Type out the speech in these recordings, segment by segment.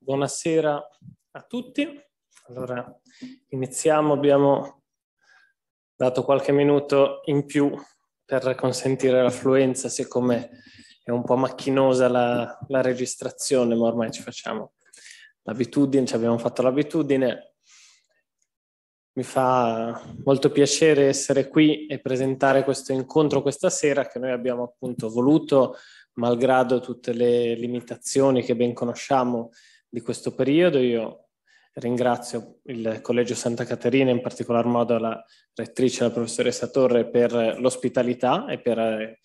Buonasera a tutti. Allora, iniziamo, abbiamo dato qualche minuto in più per consentire l'affluenza, siccome è un po' macchinosa la, la registrazione, ma ormai ci facciamo l'abitudine, ci abbiamo fatto l'abitudine. Mi fa molto piacere essere qui e presentare questo incontro questa sera che noi abbiamo appunto voluto, malgrado tutte le limitazioni che ben conosciamo, di questo periodo. Io ringrazio il Collegio Santa Caterina, in particolar modo la rettrice, la professoressa Torre, per l'ospitalità e per,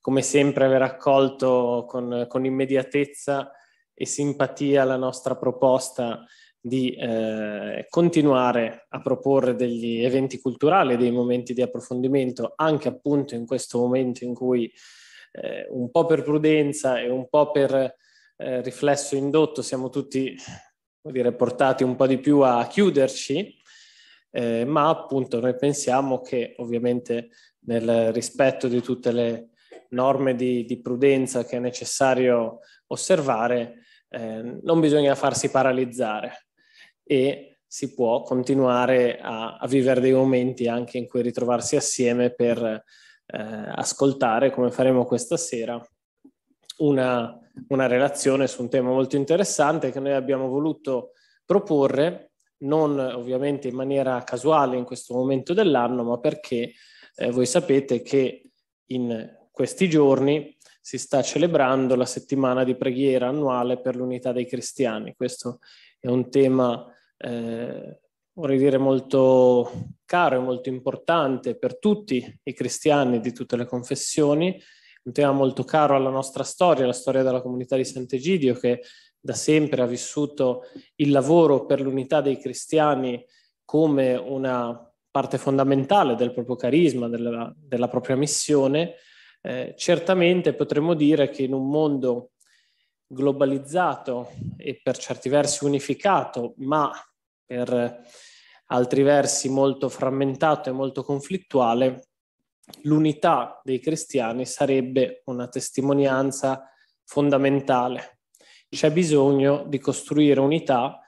come sempre, aver accolto con, con immediatezza e simpatia la nostra proposta di eh, continuare a proporre degli eventi culturali, dei momenti di approfondimento, anche appunto in questo momento in cui eh, un po' per prudenza e un po' per eh, riflesso indotto siamo tutti dire, portati un po' di più a chiuderci, eh, ma appunto noi pensiamo che ovviamente nel rispetto di tutte le norme di, di prudenza che è necessario osservare, eh, non bisogna farsi paralizzare e si può continuare a, a, vivere dei momenti anche in cui ritrovarsi assieme per eh, ascoltare, come faremo questa sera, una una relazione su un tema molto interessante che noi abbiamo voluto proporre, non ovviamente in maniera casuale in questo momento dell'anno, ma perché eh, voi sapete che in questi giorni si sta celebrando la settimana di preghiera annuale per l'unità dei cristiani. Questo è un tema, eh, vorrei dire, molto caro e molto importante per tutti i cristiani di tutte le confessioni, un tema molto caro alla nostra storia, la storia della comunità di Sant'Egidio che da sempre ha vissuto il lavoro per l'unità dei cristiani come una parte fondamentale del proprio carisma, della, della propria missione, eh, certamente potremmo dire che in un mondo globalizzato e per certi versi unificato, ma per altri versi molto frammentato e molto conflittuale, l'unità dei cristiani sarebbe una testimonianza fondamentale. C'è bisogno di costruire unità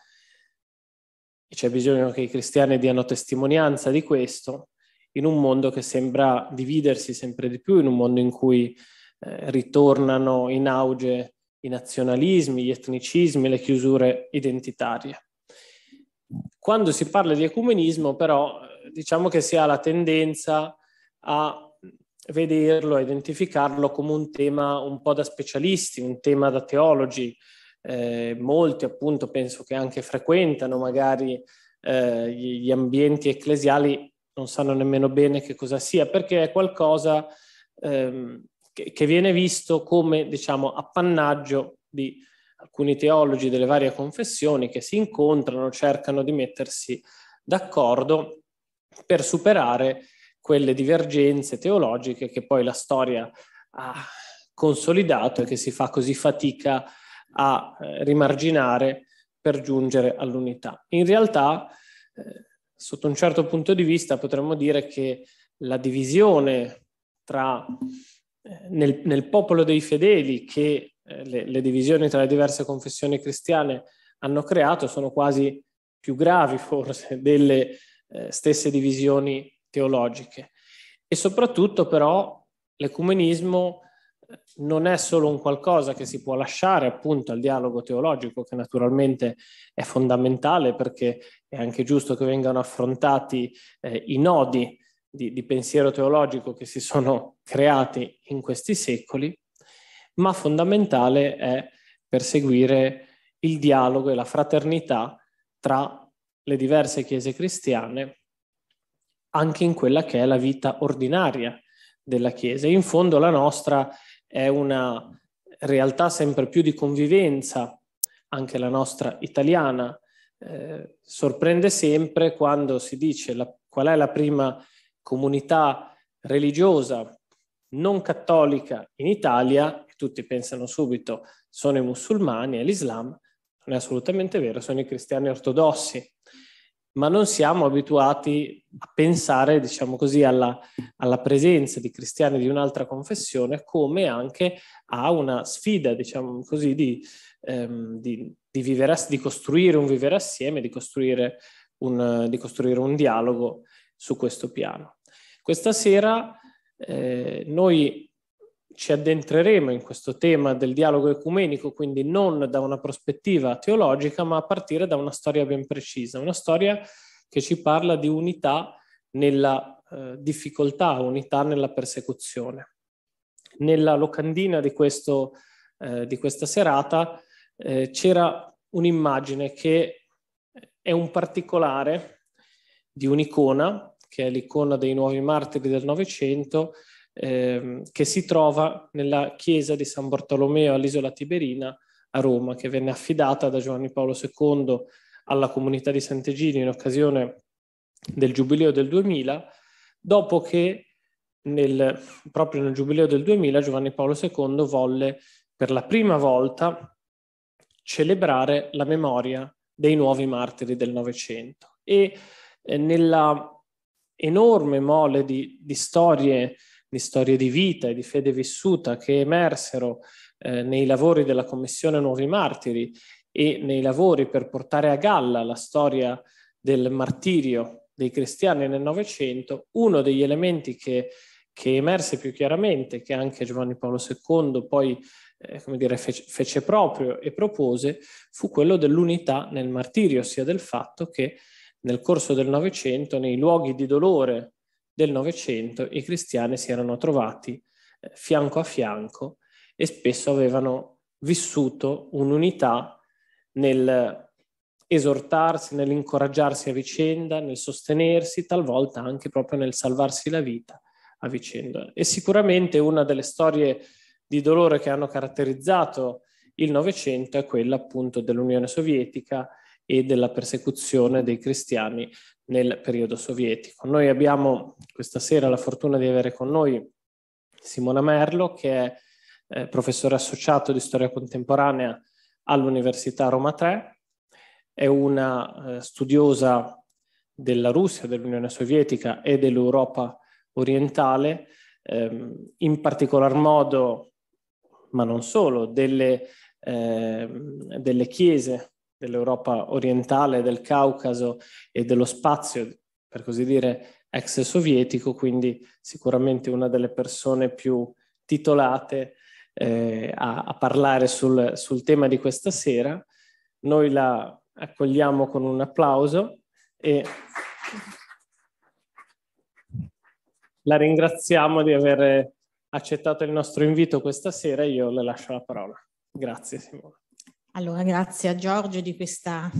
e c'è bisogno che i cristiani diano testimonianza di questo in un mondo che sembra dividersi sempre di più, in un mondo in cui eh, ritornano in auge i nazionalismi, gli etnicismi, le chiusure identitarie. Quando si parla di ecumenismo però eh, diciamo che si ha la tendenza a vederlo, a identificarlo come un tema un po' da specialisti, un tema da teologi. Eh, molti appunto penso che anche frequentano magari eh, gli ambienti ecclesiali, non sanno nemmeno bene che cosa sia, perché è qualcosa ehm, che, che viene visto come diciamo appannaggio di alcuni teologi delle varie confessioni che si incontrano, cercano di mettersi d'accordo per superare quelle divergenze teologiche che poi la storia ha consolidato e che si fa così fatica a eh, rimarginare per giungere all'unità. In realtà, eh, sotto un certo punto di vista, potremmo dire che la divisione tra, eh, nel, nel popolo dei fedeli che le, le, divisioni tra le diverse confessioni cristiane hanno creato sono quasi più gravi forse delle eh, stesse divisioni teologiche. E soprattutto però l'ecumenismo non è solo un qualcosa che si può lasciare appunto al dialogo teologico, che naturalmente è fondamentale perché è anche giusto che vengano affrontati eh, i nodi di, di pensiero teologico che si sono creati in questi secoli, ma fondamentale è perseguire il dialogo e la fraternità tra le diverse chiese cristiane anche in quella che è la vita ordinaria della Chiesa. In fondo la nostra è una realtà sempre più di convivenza, anche la nostra italiana. Eh, sorprende sempre quando si dice la, qual è la prima comunità religiosa non cattolica in Italia, e tutti pensano subito sono i musulmani e l'Islam, non è assolutamente vero, sono i cristiani ortodossi ma non siamo abituati a pensare, diciamo così, alla, alla, presenza di cristiani di un'altra confessione come anche a una sfida, diciamo così, di, ehm, di, di, vivere, di costruire un vivere assieme, costruire un, di costruire un, dialogo su questo piano. Questa sera eh, noi ci addentreremo in questo tema del dialogo ecumenico, quindi non da una prospettiva teologica, ma a partire da una storia ben precisa, una storia che ci parla di unità nella eh, difficoltà, unità nella persecuzione. Nella locandina di, questo, eh, di questa serata eh, c'era un'immagine che è un particolare di un'icona, che è l'icona dei nuovi martiri del Novecento, eh, che si trova nella chiesa di San Bartolomeo all'isola Tiberina a Roma, che venne affidata da Giovanni Paolo II alla comunità di Sant'Egidio in occasione del Giubileo del 2000, dopo che nel, proprio nel Giubileo del 2000 Giovanni Paolo II volle per la prima volta celebrare la memoria dei nuovi martiri del Novecento. E eh, nella enorme mole di, di storie di storie di vita e di fede vissuta che emersero eh, nei lavori della Commissione Nuovi Martiri e nei lavori per portare a galla la storia del martirio dei cristiani nel Novecento, uno degli elementi che, che emerse più chiaramente, che anche Giovanni Paolo II poi eh, come dire, fece, fece proprio e propose, fu quello dell'unità nel martirio, ossia del fatto che nel corso del Novecento, nei luoghi di dolore del Novecento i cristiani si erano trovati eh, fianco a fianco e spesso avevano vissuto un'unità nel esortarsi, nell'incoraggiarsi a vicenda, nel sostenersi, talvolta anche proprio nel salvarsi la vita a vicenda. E sicuramente una delle storie di dolore che hanno caratterizzato il Novecento è quella appunto dell'Unione Sovietica e della persecuzione dei cristiani nel periodo sovietico. Noi abbiamo questa sera la fortuna di avere con noi Simona Merlo, che è eh, professore associato di storia contemporanea all'Università Roma III, è una eh, studiosa della Russia, dell'Unione Sovietica e dell'Europa orientale, ehm, in particolar modo, ma non solo, delle, eh, delle chiese dell'Europa orientale, del Caucaso e dello spazio, per così dire, ex sovietico, quindi sicuramente una delle persone più titolate eh, a, a, parlare sul, sul tema di questa sera. Noi la accogliamo con un applauso e la ringraziamo di aver accettato il nostro invito questa sera io le lascio la parola. Grazie Simone. Allora, grazie a Giorgio di questa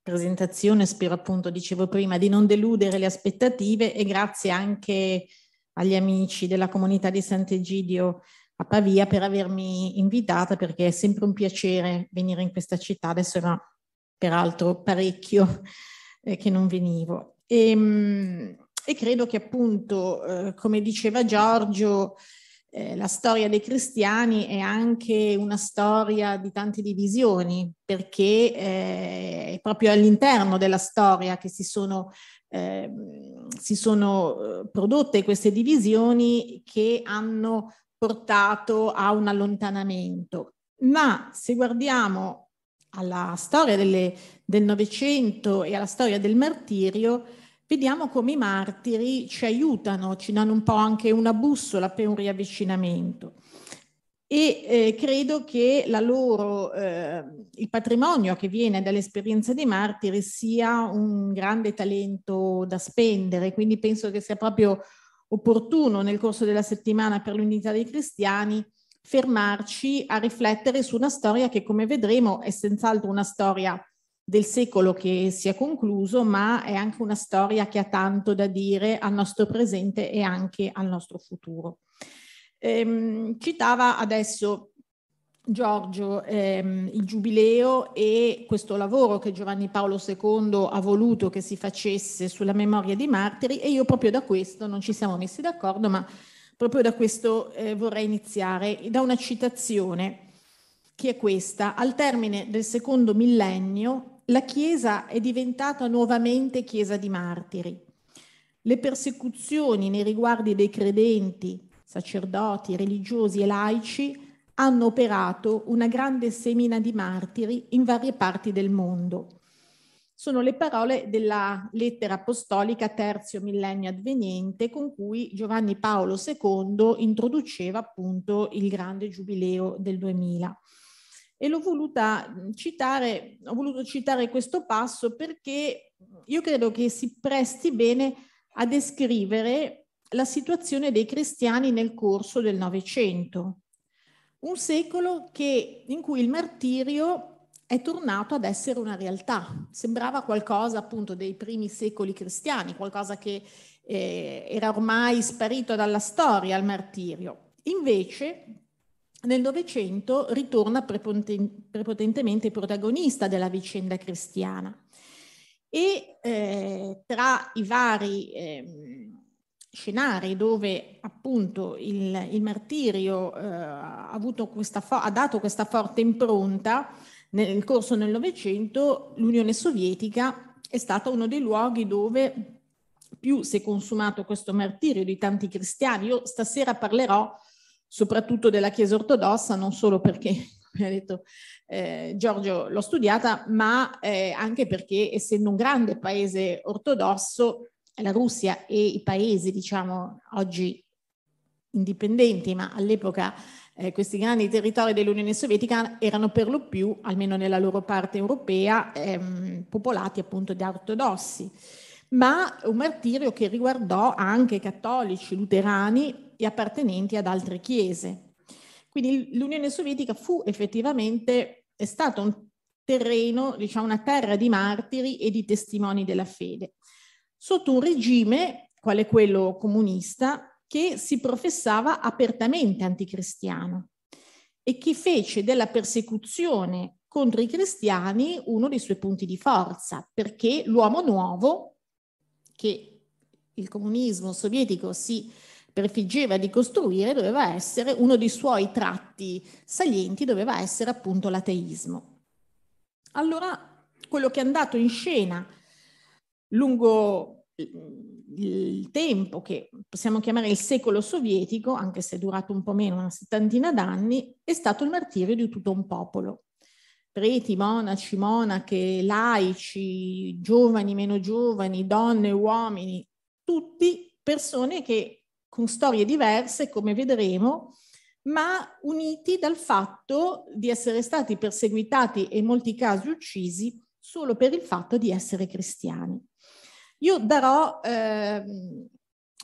presentazione, spero appunto, dicevo prima, di non deludere le aspettative e grazie anche agli amici della comunità di Sant'Egidio a Pavia per avermi invitata perché è sempre un piacere venire in questa città, adesso era peraltro parecchio eh, che non venivo. E, ehm, e, credo che appunto, eh, come diceva Giorgio, eh, la storia dei cristiani è anche una storia di tante divisioni, perché eh, è proprio all'interno della storia che si sono, eh, si sono eh, prodotte queste divisioni che hanno portato a un allontanamento. Ma se guardiamo alla storia delle, del Novecento e alla storia del martirio, Vediamo come i martiri ci aiutano, ci danno un po' anche una bussola per un riavvicinamento. E eh, credo che loro, eh, il patrimonio che viene dall'esperienza dei martiri sia un grande talento da spendere, quindi penso che sia proprio opportuno nel corso della settimana per l'unità dei cristiani fermarci a riflettere su una storia che, come vedremo, è senz'altro una storia del secolo che si è concluso, ma è anche una storia che ha tanto da dire al nostro presente e anche al nostro futuro. Ehm, citava adesso Giorgio ehm, il giubileo e questo lavoro che Giovanni Paolo II ha voluto che si facesse sulla memoria dei martiri e io proprio da questo non ci siamo messi d'accordo, ma proprio da questo eh, vorrei iniziare da una citazione che è questa. Al termine del secondo millennio la Chiesa è diventata nuovamente Chiesa di martiri. Le persecuzioni nei riguardi dei credenti, sacerdoti, religiosi e laici hanno operato una grande semina di martiri in varie parti del mondo. Sono le parole della lettera apostolica Terzio Millennio Adveniente con cui Giovanni Paolo II introduceva appunto il grande giubileo del 2000 e l'ho voluta citare, ho voluto citare questo passo perché io credo che si presti bene a descrivere la situazione dei cristiani nel corso del Novecento, un secolo che, in cui il martirio è tornato ad essere una realtà. Sembrava qualcosa appunto dei primi secoli cristiani, qualcosa che eh, era ormai sparito dalla storia, il martirio. Invece nel Novecento ritorna prepotentemente protagonista della vicenda cristiana e eh, tra i vari eh, scenari dove appunto il, il martirio eh, ha, fo- ha, dato questa forte impronta nel corso del Novecento, l'Unione Sovietica è stato uno dei luoghi dove più si è consumato questo martirio di tanti cristiani. Io stasera parlerò soprattutto della Chiesa ortodossa, non solo perché, come ha detto eh, Giorgio, l'ho studiata, ma eh, anche perché essendo un grande paese ortodosso, la Russia e i paesi, diciamo, oggi indipendenti, ma all'epoca eh, questi grandi territori dell'Unione Sovietica erano per lo più, almeno nella loro parte europea, ehm, popolati appunto da ortodossi ma un martirio che riguardò anche cattolici, luterani e appartenenti ad altre chiese. Quindi l'Unione Sovietica fu effettivamente, è stato un terreno, diciamo una terra di martiri e di testimoni della fede, sotto un regime, quale quello comunista, che si professava apertamente anticristiano e che fece della persecuzione contro i cristiani uno dei suoi punti di forza, perché l'uomo nuovo che il comunismo sovietico si prefiggeva di costruire doveva essere uno dei suoi tratti salienti doveva essere appunto l'ateismo. Allora quello che è andato in scena lungo il tempo che possiamo chiamare il secolo sovietico, anche se è durato un po' meno, una settantina d'anni, è stato il martirio di tutto un popolo preti, monaci, monache, laici, giovani, meno giovani, donne, uomini, tutti persone che con storie diverse, come vedremo, ma uniti dal fatto di essere stati perseguitati e in molti casi uccisi solo per il fatto di essere cristiani. Io darò, eh,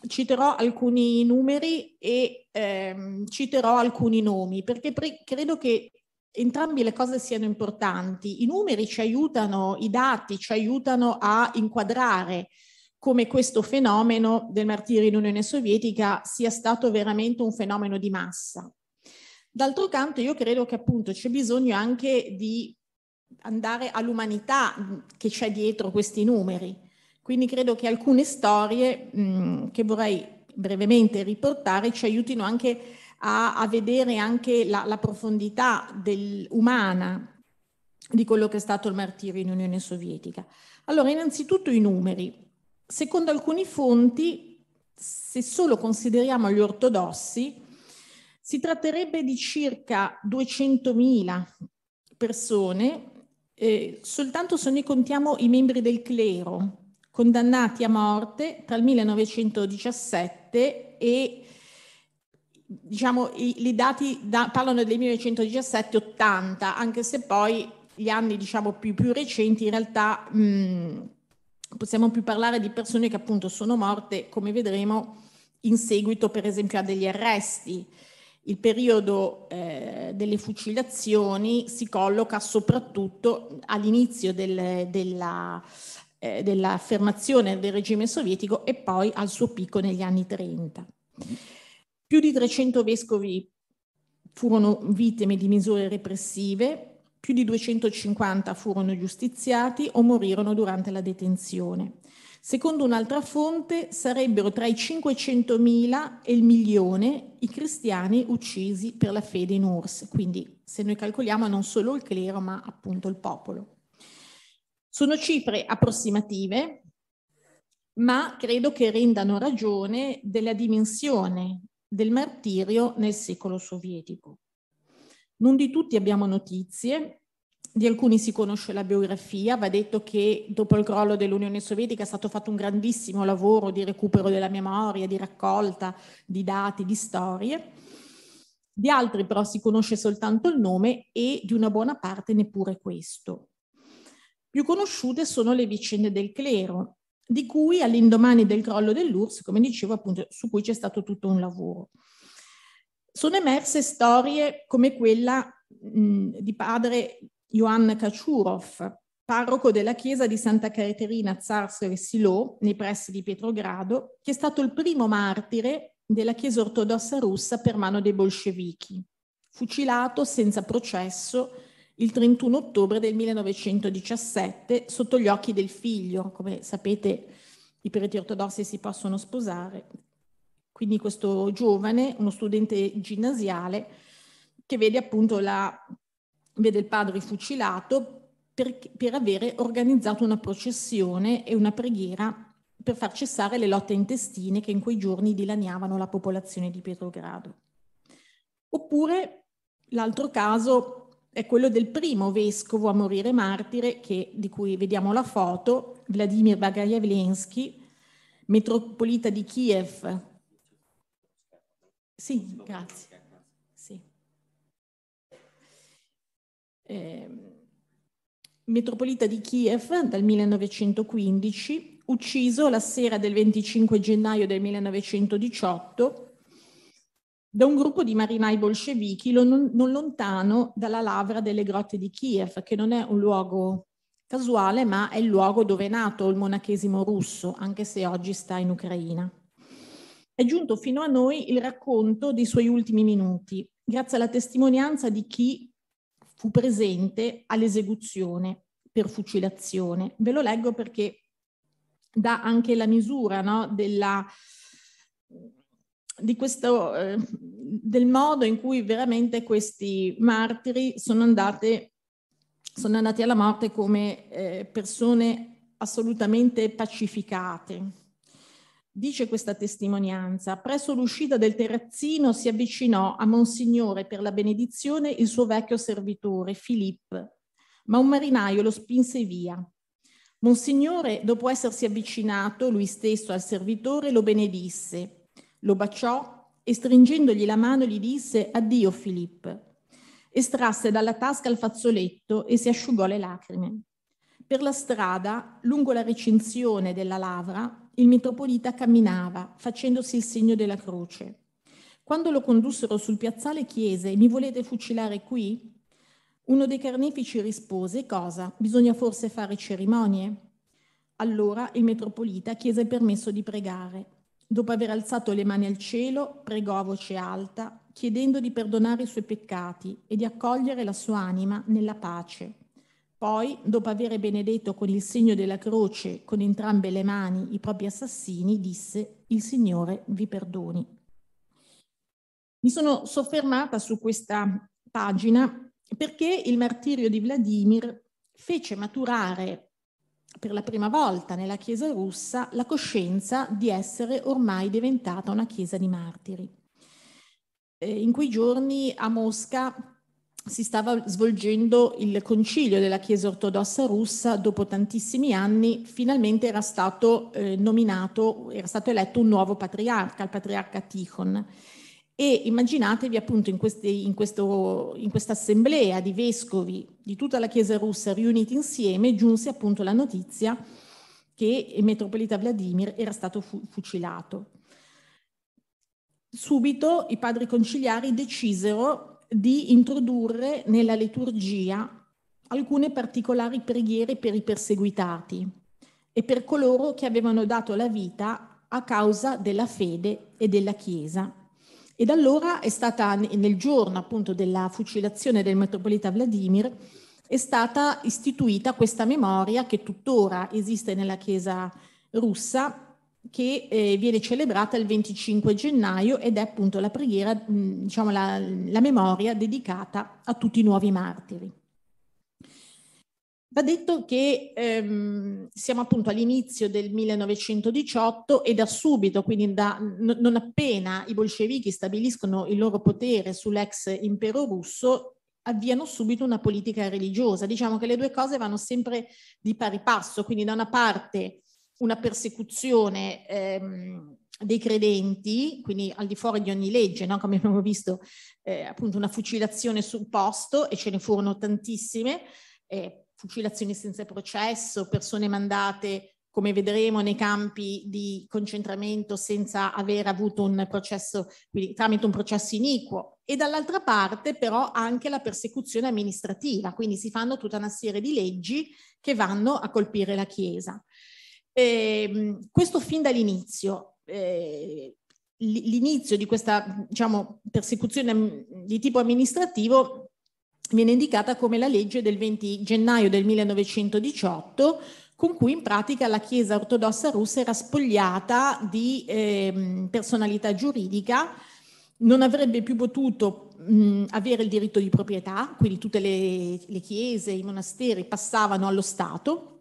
citerò alcuni numeri e eh, citerò alcuni nomi, perché pre- credo che entrambi le cose siano importanti. I numeri ci aiutano, i dati ci aiutano a inquadrare come questo fenomeno del martirio in Unione Sovietica sia stato veramente un fenomeno di massa. D'altro canto io credo che appunto c'è bisogno anche di andare all'umanità che c'è dietro questi numeri. Quindi credo che alcune storie mh, che vorrei brevemente riportare ci aiutino anche a a, a vedere anche la, la profondità del, umana di quello che è stato il martirio in Unione Sovietica. Allora, innanzitutto i numeri. Secondo alcune fonti, se solo consideriamo gli ortodossi, si tratterebbe di circa 200.000 persone, eh, soltanto se noi contiamo i membri del clero condannati a morte tra il 1917 e diciamo, i, i dati da, parlano del 1917-80, anche se poi gli anni diciamo, più, più, recenti in realtà mh, mm, possiamo più parlare di persone che appunto sono morte, come vedremo, in seguito per esempio a degli arresti. Il periodo eh, delle fucilazioni si colloca soprattutto all'inizio del, della, eh, dell'affermazione del regime sovietico e poi al suo picco negli anni 30. Più di 300 vescovi furono vittime di misure repressive, più di 250 furono giustiziati o morirono durante la detenzione. Secondo un'altra fonte sarebbero tra i 500.000 e il milione i cristiani uccisi per la fede in URSS, quindi se noi calcoliamo non solo il clero ma appunto il popolo. Sono cifre approssimative, ma credo che rendano ragione della dimensione del martirio nel secolo sovietico. Non di tutti abbiamo notizie, di alcuni si conosce la biografia, va detto che dopo il crollo dell'Unione Sovietica è stato fatto un grandissimo lavoro di recupero della memoria, di raccolta di dati, di storie. Di altri però si conosce soltanto il nome e di una buona parte neppure questo. Più conosciute sono le vicende del clero, di cui all'indomani del crollo dell'URSS, come dicevo appunto, su cui c'è stato tutto un lavoro. Sono emerse storie come quella mh, di padre Ioann Kacurov, parroco della chiesa di Santa Caterina Zarsko e Silò, nei pressi di Pietrogrado, che è stato il primo martire della chiesa ortodossa russa per mano dei bolscevichi, fucilato senza processo il 31 ottobre del 1917 sotto gli occhi del figlio. Come sapete i preti ortodossi si possono sposare. Quindi questo giovane, uno studente ginnasiale, che vede appunto la, vede il padre fucilato per, per avere organizzato una processione e una preghiera per far cessare le lotte intestine che in quei giorni dilaniavano la popolazione di Pietrogrado. Oppure l'altro caso è quello del primo vescovo a morire martire, che, di cui vediamo la foto, Vladimir Bagajevlensky, metropolita di Kiev. Sì, grazie. Sì. Eh, metropolita di Kiev dal 1915, ucciso la sera del 25 gennaio del 1918 da un gruppo di marinai bolscevichi non, non lontano dalla lavra delle grotte di Kiev, che non è un luogo casuale, ma è il luogo dove è nato il monachesimo russo, anche se oggi sta in Ucraina. È giunto fino a noi il racconto dei suoi ultimi minuti, grazie alla testimonianza di chi fu presente all'esecuzione per fucilazione. Ve lo leggo perché dà anche la misura no, della, di questo, eh, del modo in cui veramente questi martiri sono, andate, sono andati alla morte come eh, persone assolutamente pacificate. Dice questa testimonianza, presso l'uscita del terrazzino si avvicinò a Monsignore per la benedizione il suo vecchio servitore, Filippo, ma un marinaio lo spinse via. Monsignore, dopo essersi avvicinato lui stesso al servitore, lo benedisse lo baciò e stringendogli la mano gli disse addio Filippo. Estrasse dalla tasca il fazzoletto e si asciugò le lacrime. Per la strada, lungo la recinzione della Lavra, il metropolita camminava, facendosi il segno della croce. Quando lo condussero sul piazzale chiese, mi volete fucilare qui? Uno dei carnefici rispose, cosa? Bisogna forse fare cerimonie? Allora il metropolita chiese il permesso di pregare. Dopo aver alzato le mani al cielo, pregò a voce alta, chiedendo di perdonare i suoi peccati e di accogliere la sua anima nella pace. Poi, dopo aver benedetto con il segno della croce con entrambe le mani i propri assassini, disse, il Signore vi perdoni. Mi sono soffermata su questa pagina perché il martirio di Vladimir fece maturare per la prima volta nella Chiesa russa la coscienza di essere ormai diventata una Chiesa di martiri. Eh, in quei giorni a Mosca si stava svolgendo il concilio della Chiesa ortodossa russa, dopo tantissimi anni finalmente era stato eh, nominato, era stato eletto un nuovo patriarca, il patriarca Tikhon. E immaginatevi appunto in, queste, in, questo, in questa assemblea di vescovi di tutta la Chiesa russa riuniti insieme giunse appunto la notizia che il metropolita Vladimir era stato fu- fucilato. Subito i padri conciliari decisero di introdurre nella liturgia alcune particolari preghiere per i perseguitati e per coloro che avevano dato la vita a causa della fede e della Chiesa e da allora è stata, nel giorno appunto della fucilazione del metropolita Vladimir, è stata istituita questa memoria che tuttora esiste nella Chiesa russa, che eh, viene celebrata il 25 gennaio ed è appunto la preghiera, mh, diciamo la, la memoria dedicata a tutti i nuovi martiri. Va detto che ehm, siamo appunto all'inizio del 1918 e da subito, quindi da, n- non appena i bolscevichi stabiliscono il loro potere sull'ex impero russo, avviano subito una politica religiosa. Diciamo che le due cose vanno sempre di pari passo, quindi da una parte una persecuzione ehm, dei credenti, quindi al di fuori di ogni legge, no? come abbiamo visto eh, appunto una fucilazione sul posto e ce ne furono tantissime. Eh, fucilazioni senza processo, persone mandate, come vedremo, nei campi di concentramento senza aver avuto un processo, quindi tramite un processo iniquo. E dall'altra parte però anche la persecuzione amministrativa, quindi si fanno tutta una serie di leggi che vanno a colpire la Chiesa. Eh, questo fin dall'inizio. Eh, l'inizio di questa diciamo, persecuzione di tipo amministrativo viene indicata come la legge del 20 gennaio del 1918 con cui in pratica la Chiesa ortodossa russa era spogliata di eh, personalità giuridica, non avrebbe più potuto mh, avere il diritto di proprietà, quindi tutte le, le chiese, i monasteri passavano allo Stato,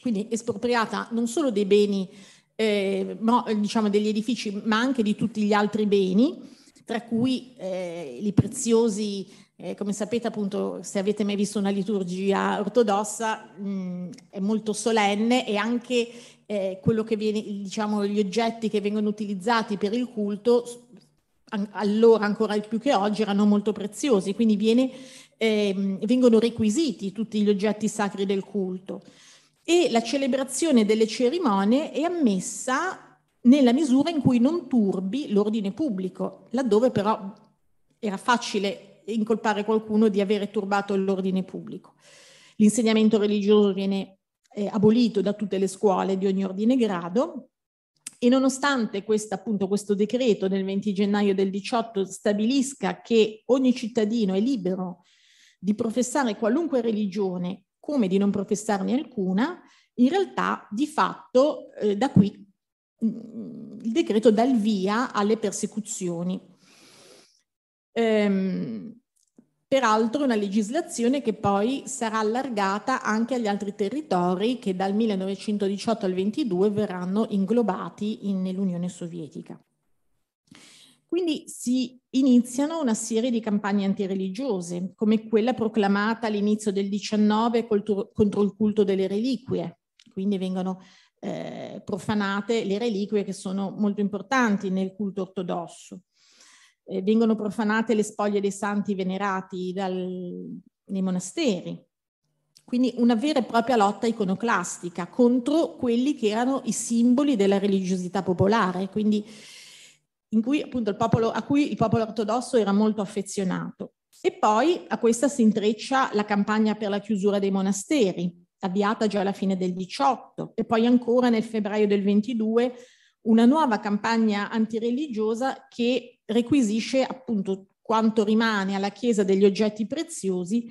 quindi espropriata non solo dei beni, eh, mo, diciamo degli edifici, ma anche di tutti gli altri beni, tra cui eh, i preziosi eh, come sapete, appunto, se avete mai visto una liturgia ortodossa, mh, mm, è molto solenne e anche eh, quello che viene, diciamo, gli oggetti che vengono utilizzati per il culto, an- allora ancora più che oggi, erano molto preziosi, quindi viene, eh, vengono requisiti tutti gli oggetti sacri del culto. E la celebrazione delle cerimonie è ammessa nella misura in cui non turbi l'ordine pubblico, laddove però era facile incolpare qualcuno di avere turbato l'ordine pubblico. L'insegnamento religioso viene eh, abolito da tutte le scuole di ogni ordine e grado e nonostante questa, appunto, questo decreto del 20 gennaio del 18 stabilisca che ogni cittadino è libero di professare qualunque religione come di non professarne alcuna, in realtà di fatto eh, da qui mm, il decreto dà il via alle persecuzioni Ehm, peraltro una legislazione che poi sarà allargata anche agli altri territori che dal 1918 al 22 verranno inglobati in, nell'Unione Sovietica. Quindi si iniziano una serie di campagne antireligiose, come quella proclamata all'inizio del 19 contro il culto delle reliquie, quindi vengono eh, profanate le reliquie che sono molto importanti nel culto ortodosso eh, vengono profanate le spoglie dei santi venerati dal, nei monasteri. Quindi una vera e propria lotta iconoclastica contro quelli che erano i simboli della religiosità popolare, quindi cui, popolo, a cui il popolo ortodosso era molto affezionato. E poi a questa si intreccia la campagna per la chiusura dei monasteri, avviata già alla fine del 18 e poi ancora nel febbraio del 22 una nuova campagna antireligiosa che requisisce appunto quanto rimane alla Chiesa degli oggetti preziosi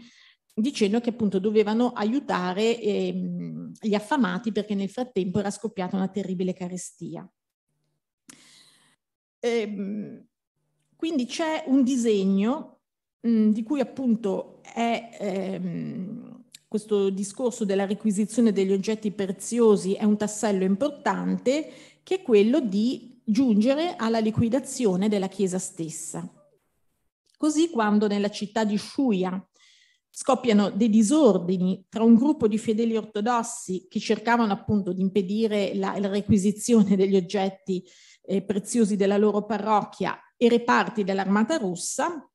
dicendo che appunto dovevano aiutare ehm, gli affamati perché nel frattempo era scoppiata una terribile carestia. E, ehm, quindi c'è un disegno mh, di cui appunto è ehm, questo discorso della requisizione degli oggetti preziosi è un tassello importante che è quello di giungere alla liquidazione della Chiesa stessa. Così quando nella città di Sciuia scoppiano dei disordini tra un gruppo di fedeli ortodossi che cercavano appunto di impedire la, la requisizione degli oggetti eh, preziosi della loro parrocchia e reparti dell'armata russa,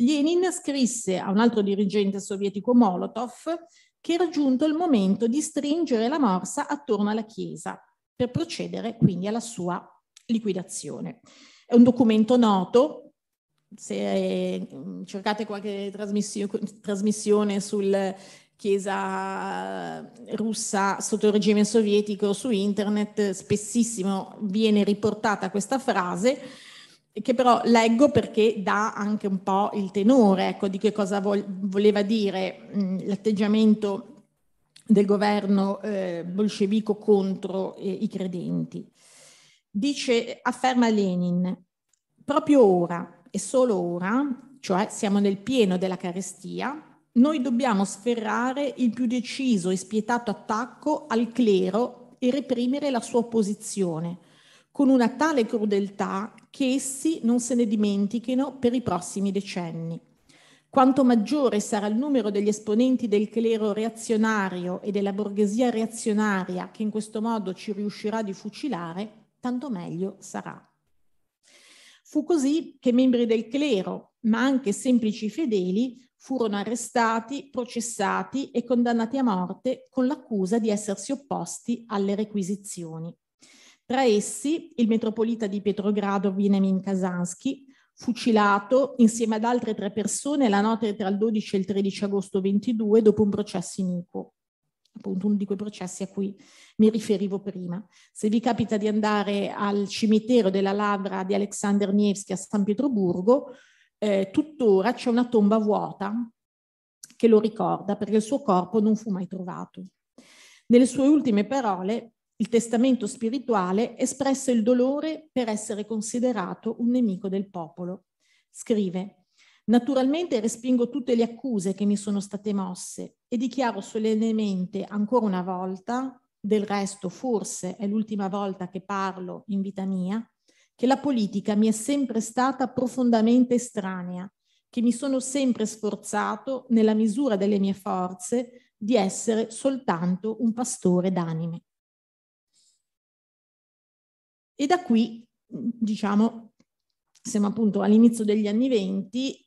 Lenin scrisse a un altro dirigente sovietico Molotov che era giunto il momento di stringere la morsa attorno alla Chiesa per procedere quindi alla sua liquidazione. È un documento noto, se mm, cercate qualche trasmissione sul Chiesa russa sotto il regime sovietico su internet, spessissimo viene riportata questa frase che però leggo perché dà anche un po' il tenore ecco, di che cosa vol- voleva dire mh, mm, l'atteggiamento del governo eh, bolscevico contro eh, i credenti. Dice, afferma Lenin, proprio ora e solo ora, cioè siamo nel pieno della carestia, noi dobbiamo sferrare il più deciso e spietato attacco al clero e reprimere la sua opposizione, con una tale crudeltà che essi non se ne dimentichino per i prossimi decenni. Quanto maggiore sarà il numero degli esponenti del clero reazionario e della borghesia reazionaria che in questo modo ci riuscirà di fucilare, tanto meglio sarà. Fu così che membri del clero, ma anche semplici fedeli, furono arrestati, processati e condannati a morte con l'accusa di essersi opposti alle requisizioni. Tra essi il metropolita di Petrogrado Vinemin Kazansky, fucilato insieme ad altre tre persone la notte tra il 12 e il 13 agosto 22 dopo un processo iniquo appunto uno di quei processi a cui mi riferivo prima. Se vi capita di andare al cimitero della Lavra di Alexander Nevsky a San Pietroburgo, eh, tuttora c'è una tomba vuota che lo ricorda perché il suo corpo non fu mai trovato. Nelle sue ultime parole, il testamento spirituale espresse il dolore per essere considerato un nemico del popolo. Scrive, Naturalmente respingo tutte le accuse che mi sono state mosse e dichiaro solennemente ancora una volta, del resto forse è l'ultima volta che parlo in vita mia, che la politica mi è sempre stata profondamente estranea, che mi sono sempre sforzato, nella misura delle mie forze, di essere soltanto un pastore d'anime. E da qui, diciamo, siamo appunto all'inizio degli anni venti,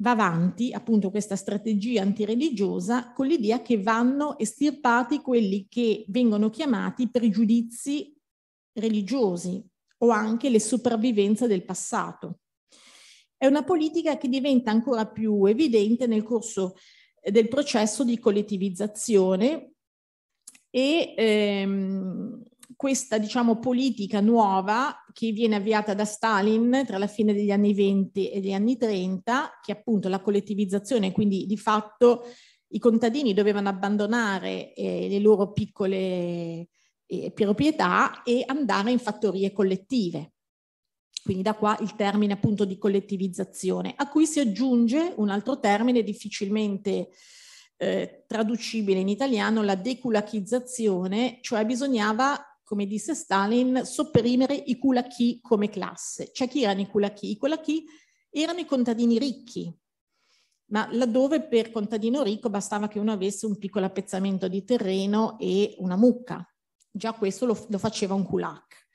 va avanti appunto questa strategia antireligiosa con l'idea che vanno estirpati quelli che vengono chiamati pregiudizi religiosi o anche le sopravvivenze del passato. È una politica che diventa ancora più evidente nel corso eh, del processo di collettivizzazione e ehm, questa diciamo, politica nuova che viene avviata da Stalin tra la fine degli anni 20 e gli anni 30, che è appunto la collettivizzazione, quindi di fatto i contadini dovevano abbandonare eh, le loro piccole eh, proprietà e andare in fattorie collettive. Quindi da qua il termine appunto di collettivizzazione, a cui si aggiunge un altro termine difficilmente eh, traducibile in italiano, la deculachizzazione, cioè bisognava come disse Stalin, sopprimere i kulaki come classe. Cioè chi erano i kulaki? I kulaki erano i contadini ricchi, ma laddove per contadino ricco bastava che uno avesse un piccolo appezzamento di terreno e una mucca. Già questo lo, lo faceva un kulak.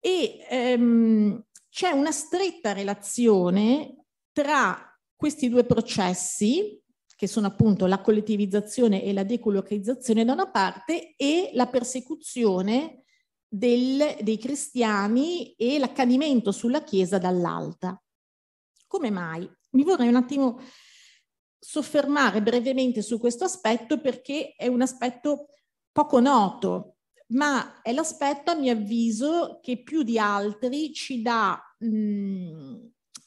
E ehm, c'è una stretta relazione tra questi due processi che sono appunto la collettivizzazione e la decolocalizzazione da una parte e la persecuzione del, dei cristiani e l'accanimento sulla Chiesa dall'alta. Come mai? Mi vorrei un attimo soffermare brevemente su questo aspetto perché è un aspetto poco noto, ma è l'aspetto a mio avviso che più di altri ci dà mh, mm,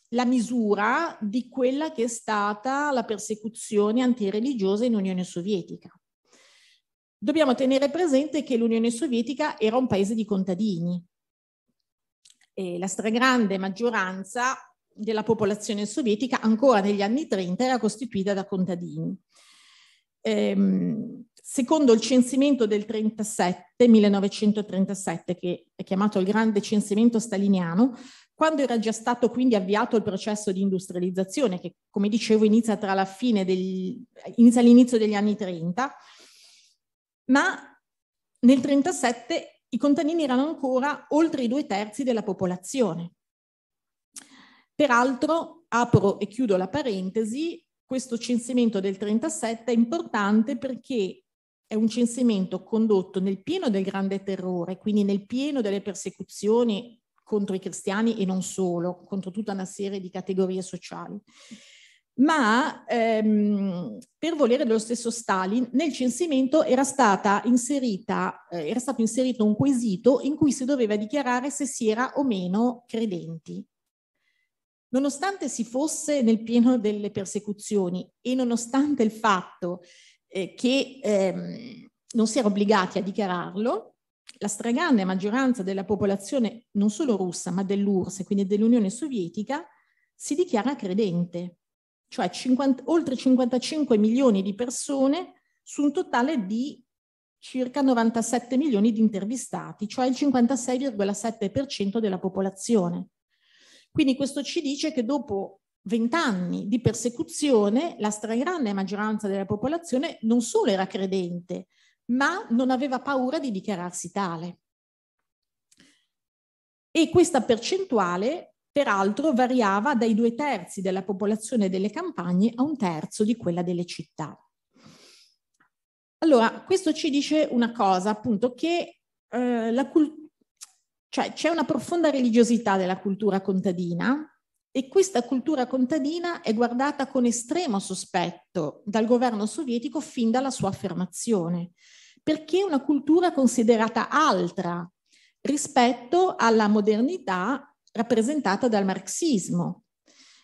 la misura di quella che è stata la persecuzione antireligiosa in Unione Sovietica. Dobbiamo tenere presente che l'Unione Sovietica era un paese di contadini e la stragrande maggioranza della popolazione sovietica ancora negli anni 30 era costituita da contadini. Ehm, secondo il censimento del 37, 1937, che è chiamato il grande censimento staliniano, quando era già stato quindi avviato il processo di industrializzazione, che come dicevo inizia, degli, inizia all'inizio degli anni 30, ma nel 37 i contadini erano ancora oltre i due terzi della popolazione. Peraltro, apro e chiudo la parentesi, questo censimento del 37 è importante perché è un censimento condotto nel pieno del grande terrore, quindi nel pieno delle persecuzioni contro i cristiani e non solo, contro tutta una serie di categorie sociali. Ma ehm, per volere dello stesso Stalin, nel censimento era, inserita, eh, era stato inserito un quesito in cui si doveva dichiarare se si era o meno credenti. Nonostante si fosse nel pieno delle persecuzioni e nonostante il fatto eh, che ehm, non si era obbligati a dichiararlo, la stragrande maggioranza della popolazione non solo russa, ma dell'URSS, quindi dell'Unione Sovietica, si dichiara credente, cioè 50, oltre 55 milioni di persone su un totale di circa 97 milioni di intervistati, cioè il 56,7% della popolazione. Quindi questo ci dice che dopo 20 anni di persecuzione la stragrande maggioranza della popolazione non solo era credente, ma non aveva paura di dichiararsi tale. E questa percentuale, peraltro, variava dai due terzi della popolazione delle campagne a un terzo di quella delle città. Allora, questo ci dice una cosa, appunto, che eh, cult- cioè, c'è una profonda religiosità della cultura contadina e questa cultura contadina è guardata con estremo sospetto dal governo sovietico fin dalla sua affermazione perché è una cultura considerata altra rispetto alla modernità rappresentata dal marxismo.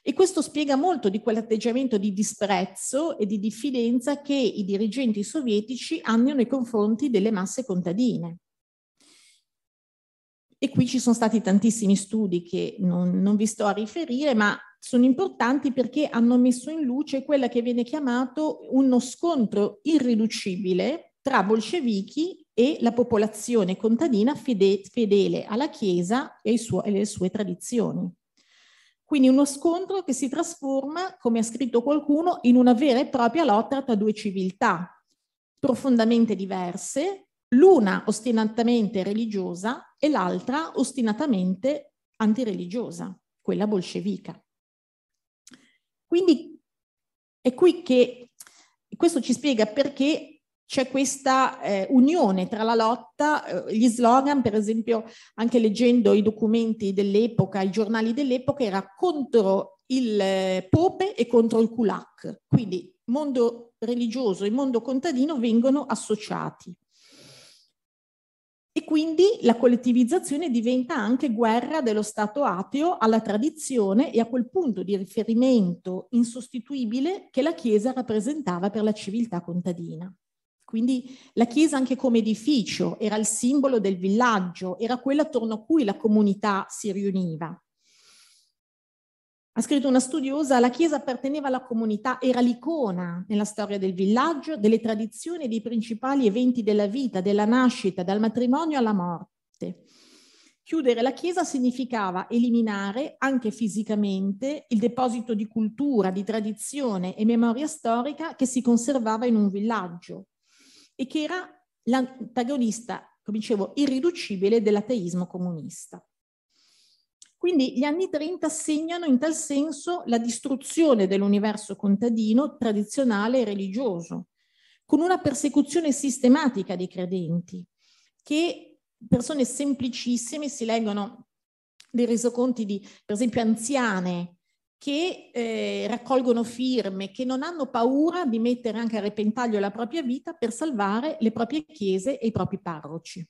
E questo spiega molto di quell'atteggiamento di disprezzo e di diffidenza che i dirigenti sovietici hanno nei confronti delle masse contadine. E qui ci sono stati tantissimi studi che non, non vi sto a riferire, ma sono importanti perché hanno messo in luce quella che viene chiamato uno scontro irriducibile tra bolscevichi e la popolazione contadina fede, fedele alla Chiesa e, e alle sue tradizioni. Quindi uno scontro che si trasforma, come ha scritto qualcuno, in una vera e propria lotta tra due civiltà profondamente diverse, l'una ostinatamente religiosa e l'altra ostinatamente antireligiosa, quella bolscevica. Quindi è qui che questo ci spiega perché c'è questa eh, unione tra la lotta, eh, gli slogan, per esempio, anche leggendo i documenti dell'epoca, i giornali dell'epoca, era contro il eh, Pope e contro il Kulak. Quindi mondo religioso e mondo contadino vengono associati. E quindi la collettivizzazione diventa anche guerra dello Stato ateo alla tradizione e a quel punto di riferimento insostituibile che la Chiesa rappresentava per la civiltà contadina. Quindi la chiesa anche come edificio era il simbolo del villaggio, era quella attorno a cui la comunità si riuniva. Ha scritto una studiosa, la chiesa apparteneva alla comunità, era l'icona nella storia del villaggio, delle tradizioni e dei principali eventi della vita, della nascita, dal matrimonio alla morte. Chiudere la chiesa significava eliminare anche fisicamente il deposito di cultura, di tradizione e memoria storica che si conservava in un villaggio, e che era l'antagonista, come dicevo, irriducibile dell'ateismo comunista. Quindi gli anni 30 segnano in tal senso la distruzione dell'universo contadino tradizionale e religioso, con una persecuzione sistematica dei credenti, che persone semplicissime si leggono dei resoconti di, per esempio, anziane che eh, raccolgono firme, che non hanno paura di mettere anche a repentaglio la propria vita per salvare le proprie chiese e i propri parroci.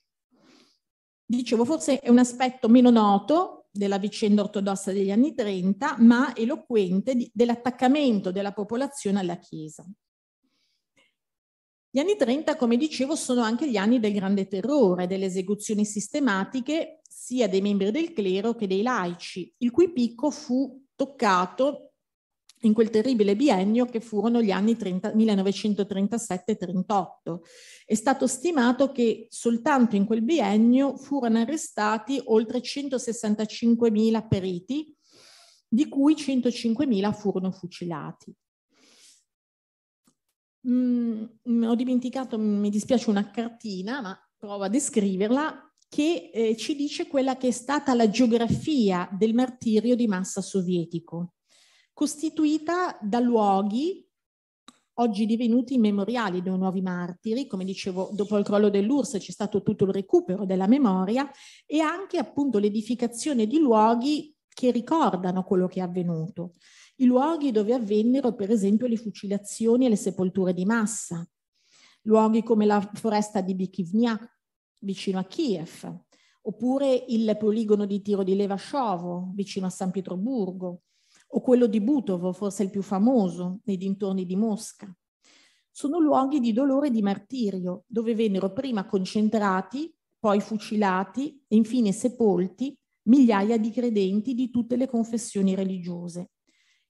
Dicevo, forse è un aspetto meno noto della vicenda ortodossa degli anni 30, ma eloquente di, dell'attaccamento della popolazione alla Chiesa. Gli anni 30, come dicevo, sono anche gli anni del grande terrore, delle esecuzioni sistematiche sia dei membri del clero che dei laici, il cui picco fu toccato in quel terribile biennio che furono gli anni 1937-38. È stato stimato che soltanto in quel biennio furono arrestati oltre 165.000 periti, di cui 105.000 furono fucilati. Mm, ho dimenticato, mi dispiace una cartina, ma provo a descriverla che eh, ci dice quella che è stata la geografia del martirio di massa sovietico, costituita da luoghi oggi divenuti memoriali dei nuovi martiri, come dicevo, dopo il crollo dell'URSS c'è stato tutto il recupero della memoria e anche appunto l'edificazione di luoghi che ricordano quello che è avvenuto. I luoghi dove avvennero per esempio le fucilazioni e le sepolture di massa, luoghi come la foresta di Bikivniak, vicino a Kiev, oppure il poligono di tiro di Levasciovo, vicino a San Pietroburgo, o quello di Butovo, forse il più famoso, nei dintorni di Mosca. Sono luoghi di dolore e di martirio, dove vennero prima concentrati, poi fucilati e infine sepolti migliaia di credenti di tutte le confessioni religiose,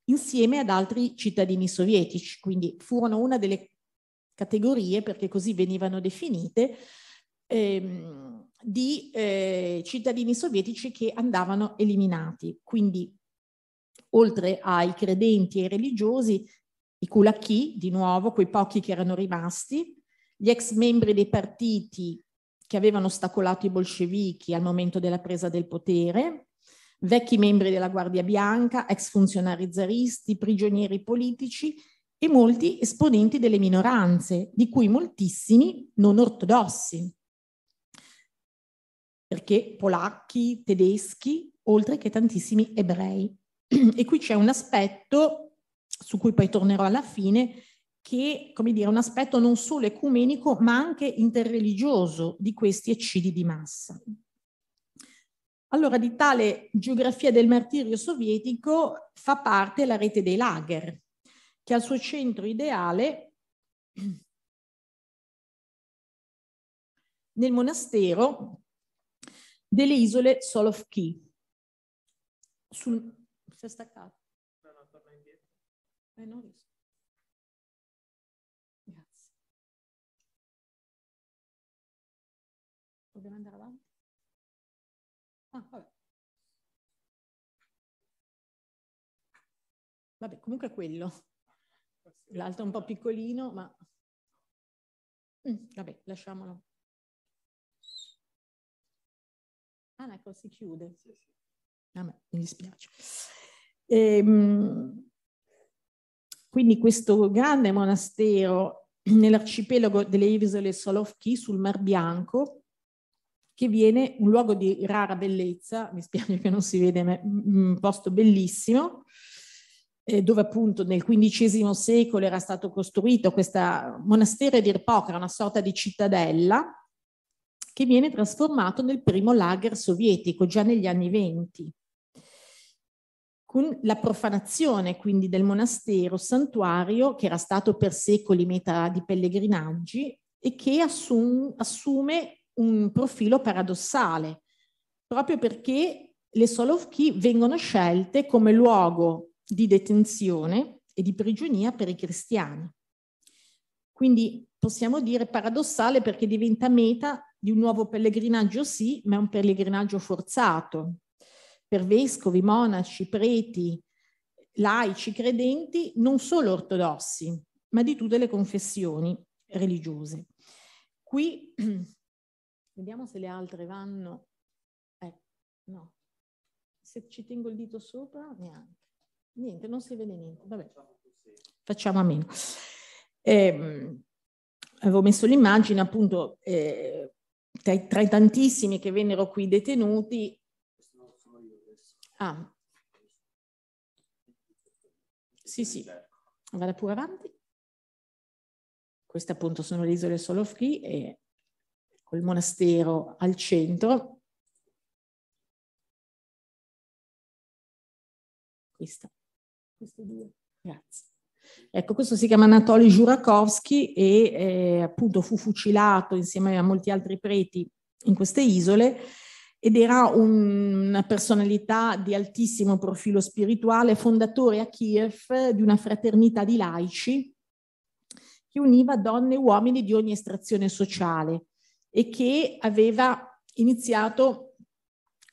insieme ad altri cittadini sovietici, quindi furono una delle categorie, perché così venivano definite, ehm, di eh, cittadini sovietici che andavano eliminati. Quindi, oltre ai credenti e ai religiosi, i kulaki, di nuovo, quei pochi che erano rimasti, gli ex membri dei partiti che avevano ostacolato i bolscevichi al momento della presa del potere, vecchi membri della Guardia Bianca, ex funzionari zaristi, prigionieri politici e molti esponenti delle minoranze, di cui moltissimi non ortodossi perché polacchi, tedeschi, oltre che tantissimi ebrei. E qui c'è un aspetto su cui poi tornerò alla fine, che come dire, è un aspetto non solo ecumenico, ma anche interreligioso di questi eccidi di massa. Allora, di tale geografia del martirio sovietico fa parte la rete dei lager, che al suo centro ideale nel monastero delle isole Solovki. Sul... Si è staccato. No, no, torna indietro. Eh, non riesco. Grazie. Dobbiamo andare avanti? Ah, vabbè. Vabbè, comunque è quello. L'altro è un po' piccolino, ma... Mm, vabbè, lasciamolo. Ah, ecco, si chiude. Sì, sì. Ah, beh, mi dispiace. Ehm, quindi questo grande monastero nell'arcipelago delle isole Solovki sul Mar Bianco, che viene un luogo di rara bellezza, mi spiace che non si vede, ma è un posto bellissimo, eh, dove appunto nel XV secolo era stato costruito questo monastero di Irpocra, una sorta di cittadella, che viene trasformato nel primo lager sovietico già negli anni venti. Con la profanazione quindi del monastero santuario, che era stato per secoli meta di pellegrinaggi e che assum assume un profilo paradossale, proprio perché le Solovki vengono scelte come luogo di detenzione e di prigionia per i cristiani. Quindi possiamo dire paradossale perché diventa meta di un nuovo pellegrinaggio sì, ma è un pellegrinaggio forzato per vescovi, monaci, preti, laici, credenti, non solo ortodossi, ma di tutte le confessioni religiose. Qui vediamo se le altre vanno. Eh, no, se ci tengo il dito sopra, neanche. Niente, non si vede niente. Vabbè. Facciamo a meno. Eh, avevo messo l'immagine appunto eh, tra, tra, i tantissimi che vennero qui detenuti. Ah. Sì, sì, vada pure avanti. Queste appunto sono le isole Solofri e col monastero al centro. Questa. Queste due. Grazie. Ecco, questo si chiama Anatoly Jurakovsky e eh, appunto fu fucilato insieme a molti altri preti in queste isole ed era un, una personalità di altissimo profilo spirituale, fondatore a Kiev di una fraternità di laici che univa donne e uomini di ogni estrazione sociale e che aveva iniziato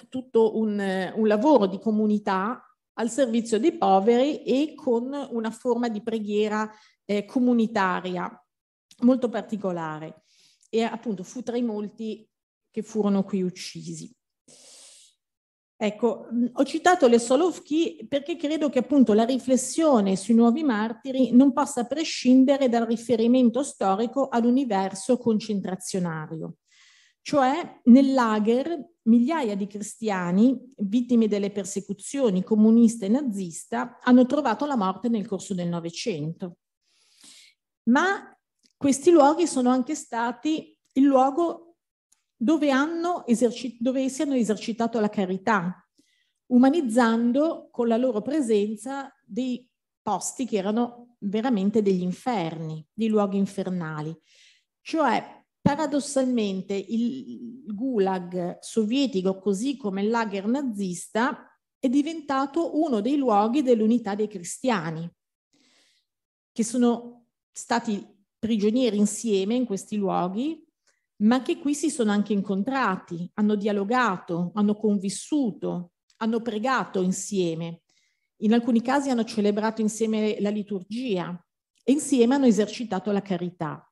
tutto un, un lavoro di comunità al servizio dei poveri e con una forma di preghiera eh, comunitaria molto particolare. E appunto fu tra i molti che furono qui uccisi. Ecco, ho citato le Solovki perché credo che appunto la riflessione sui nuovi martiri non possa prescindere dal riferimento storico all'universo concentrazionario cioè nel lager migliaia di cristiani, vittime delle persecuzioni comunista e nazista, hanno trovato la morte nel corso del Novecento. Ma questi luoghi sono anche stati il luogo dove, eserci- dove si hanno esercitato la carità, umanizzando con la loro presenza dei posti che erano veramente degli inferni, dei luoghi infernali. Cioè paradossalmente il gulag sovietico, così come il lager nazista, è diventato uno dei luoghi dell'unità dei cristiani, che sono stati prigionieri insieme in questi luoghi, ma che qui si sono anche incontrati, hanno dialogato, hanno convissuto, hanno pregato insieme. In alcuni casi hanno celebrato insieme la liturgia e insieme hanno esercitato la carità.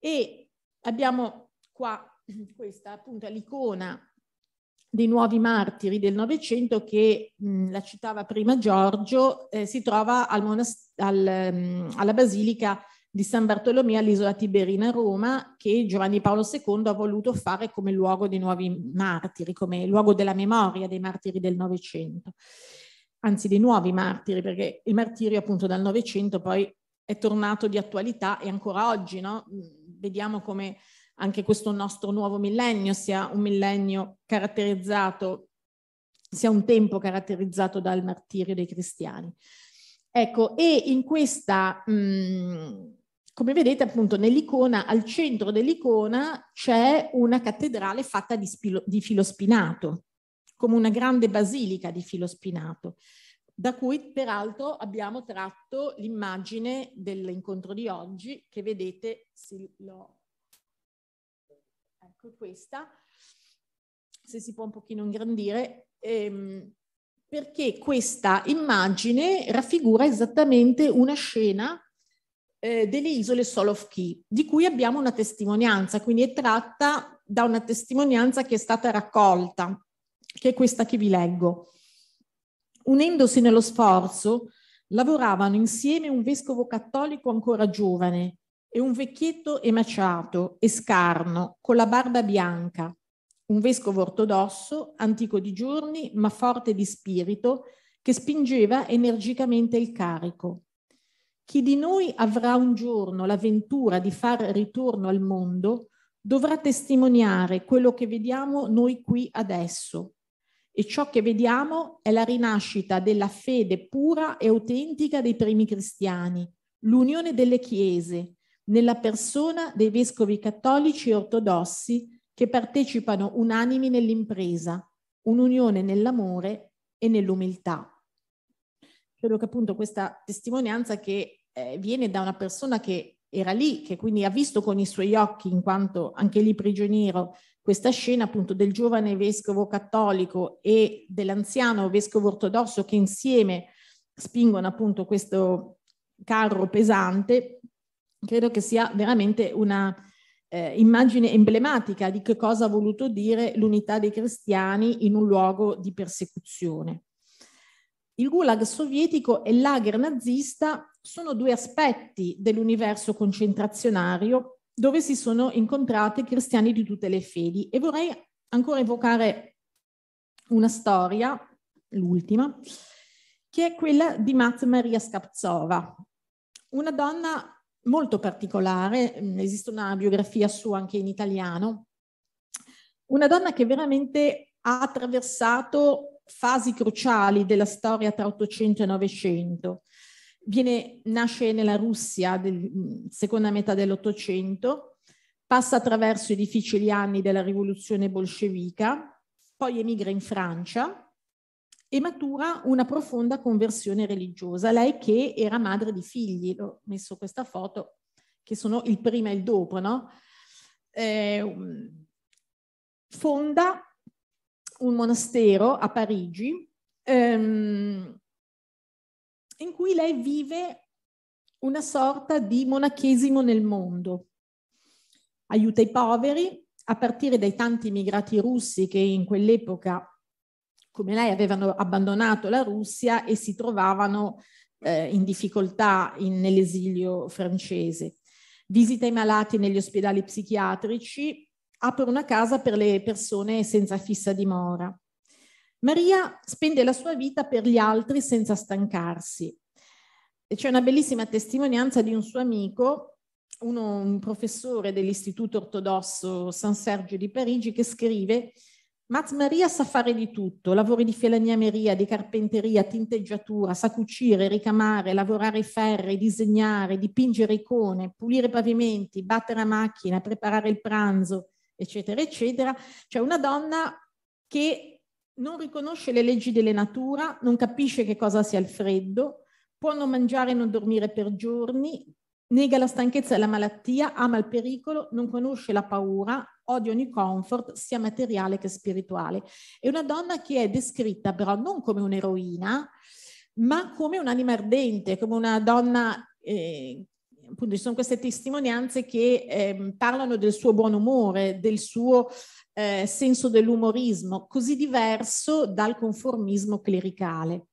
E abbiamo qua questa appunto l'icona dei nuovi martiri del Novecento che mh, mm, la citava prima Giorgio, eh, si trova al al, mh, mm, alla Basilica di San Bartolomeo all'isola Tiberina a Roma che Giovanni Paolo II ha voluto fare come luogo dei nuovi martiri, come luogo della memoria dei martiri del Novecento, anzi dei nuovi martiri, perché il martirio appunto dal Novecento poi è tornato di attualità e ancora oggi, no? vediamo come anche questo nostro nuovo millennio sia un millennio caratterizzato, sia un tempo caratterizzato dal martirio dei cristiani. Ecco, e in questa, mh, mm, come vedete appunto nell'icona, al centro dell'icona c'è una cattedrale fatta di, spilo, di filospinato, come una grande basilica di filo spinato da cui peraltro abbiamo tratto l'immagine dell'incontro di oggi che vedete, sì, ecco questa, se si può un pochino ingrandire, ehm, perché questa immagine raffigura esattamente una scena eh, delle isole of Key, di cui abbiamo una testimonianza, quindi è tratta da una testimonianza che è stata raccolta, che è questa che vi leggo unendosi nello sforzo, lavoravano insieme un vescovo cattolico ancora giovane e un vecchietto emaciato e scarno, con la barba bianca, un vescovo ortodosso, antico di giorni, ma forte di spirito, che spingeva energicamente il carico. Chi di noi avrà un giorno l'avventura di far ritorno al mondo dovrà testimoniare quello che vediamo noi qui adesso, e ciò che vediamo è la rinascita della fede pura e autentica dei primi cristiani, l'unione delle chiese, nella persona dei vescovi cattolici e ortodossi che partecipano unanimi nell'impresa, un'unione nell'amore e nell'umiltà. Credo che appunto questa testimonianza che eh, viene da una persona che era lì, che quindi ha visto con i suoi occhi, in quanto anche lì prigioniero, questa scena appunto del giovane vescovo cattolico e dell'anziano vescovo ortodosso che insieme spingono appunto questo carro pesante, credo che sia veramente una eh, immagine emblematica di che cosa ha voluto dire l'unità dei cristiani in un luogo di persecuzione. Il gulag sovietico e il lager nazista sono due aspetti dell'universo concentrazionario dove si sono incontrate cristiani di tutte le fedi. E vorrei ancora evocare una storia, l'ultima, che è quella di Matt Maria Skapzova, una donna molto particolare, mm, esiste una biografia sua anche in italiano, una donna che veramente ha attraversato fasi cruciali della storia tra 800 e 900 viene, nasce nella Russia del, seconda metà dell'Ottocento, passa attraverso i difficili anni della rivoluzione bolscevica, poi emigra in Francia e matura una profonda conversione religiosa. Lei che era madre di figli, ho messo questa foto, che sono il prima e il dopo, no? Eh, fonda un monastero a Parigi ehm, in cui lei vive una sorta di monachesimo nel mondo. Aiuta i poveri, a partire dai tanti immigrati russi che in quell'epoca, come lei, avevano abbandonato la Russia e si trovavano eh, in difficoltà in, nell'esilio francese. Visita i malati negli ospedali psichiatrici, apre una casa per le persone senza fissa dimora. Maria spende la sua vita per gli altri senza stancarsi. C'è una bellissima testimonianza di un suo amico, uno, un professore dell'Istituto Ortodosso San Sergio di Parigi, che scrive Maz Maria sa fare di tutto, lavori di felagnameria, di carpenteria, tinteggiatura, sa cucire, ricamare, lavorare i ferri, disegnare, dipingere icone, pulire pavimenti, battere a macchina, preparare il pranzo, eccetera, eccetera. C'è una donna che non riconosce le leggi della natura, non capisce che cosa sia il freddo, può non mangiare e non dormire per giorni, nega la stanchezza e la malattia, ama il pericolo, non conosce la paura, odia ogni comfort, sia materiale che spirituale. È una donna che è descritta però non come un'eroina, ma come un'anima ardente, come una donna... Eh, appunto ci sono queste testimonianze che eh, parlano del suo buon umore, del suo eh, senso dell'umorismo, così diverso dal conformismo clericale.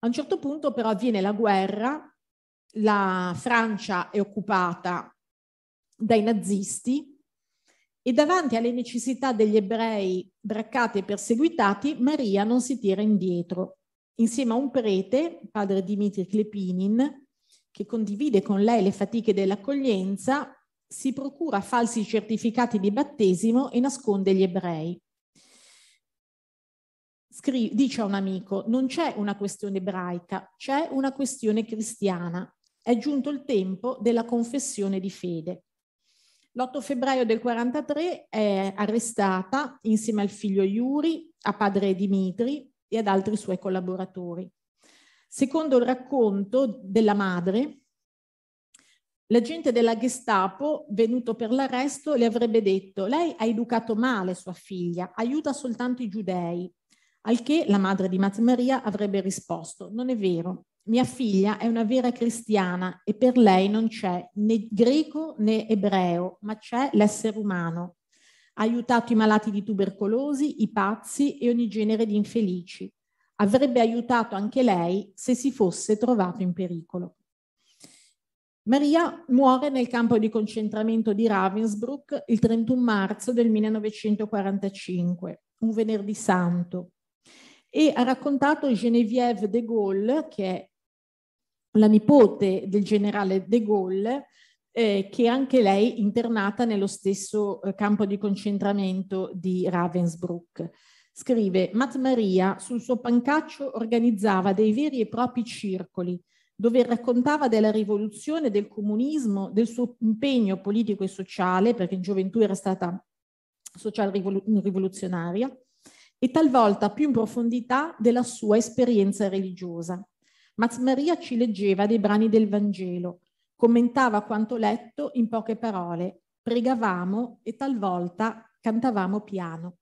A un certo punto però avviene la guerra, la Francia è occupata dai nazisti e davanti alle necessità degli ebrei braccati e perseguitati, Maria non si tira indietro. Insieme a un prete, padre Dimitri Klepinin, che condivide con lei le fatiche dell'accoglienza, si procura falsi certificati di battesimo e nasconde gli ebrei. Scri dice a un amico, non c'è una questione ebraica, c'è una questione cristiana. È giunto il tempo della confessione di fede. L'8 febbraio del 43 è arrestata insieme al figlio Yuri, a padre Dimitri e ad altri suoi collaboratori. Secondo il racconto della madre, L'agente della Gestapo, venuto per l'arresto, le avrebbe detto lei ha educato male sua figlia, aiuta soltanto i giudei. Al che la madre di Maria avrebbe risposto non è vero, mia figlia è una vera cristiana e per lei non c'è né greco né ebreo, ma c'è l'essere umano. Ha aiutato i malati di tubercolosi, i pazzi e ogni genere di infelici. Avrebbe aiutato anche lei se si fosse trovato in pericolo. Maria muore nel campo di concentramento di Ravensbrück il 31 marzo del 1945, un venerdì santo, e ha raccontato Geneviève de Gaulle, che è la nipote del generale de Gaulle, eh, che anche lei internata nello stesso eh, campo di concentramento di Ravensbrück. Scrive, Matt Maria sul suo pancaccio organizzava dei veri e propri circoli, dove raccontava della rivoluzione, del comunismo, del suo impegno politico e sociale, perché in gioventù era stata social rivoluzionaria, e talvolta più in profondità della sua esperienza religiosa. Maria ci leggeva dei brani del Vangelo, commentava quanto letto in poche parole, pregavamo e talvolta cantavamo piano.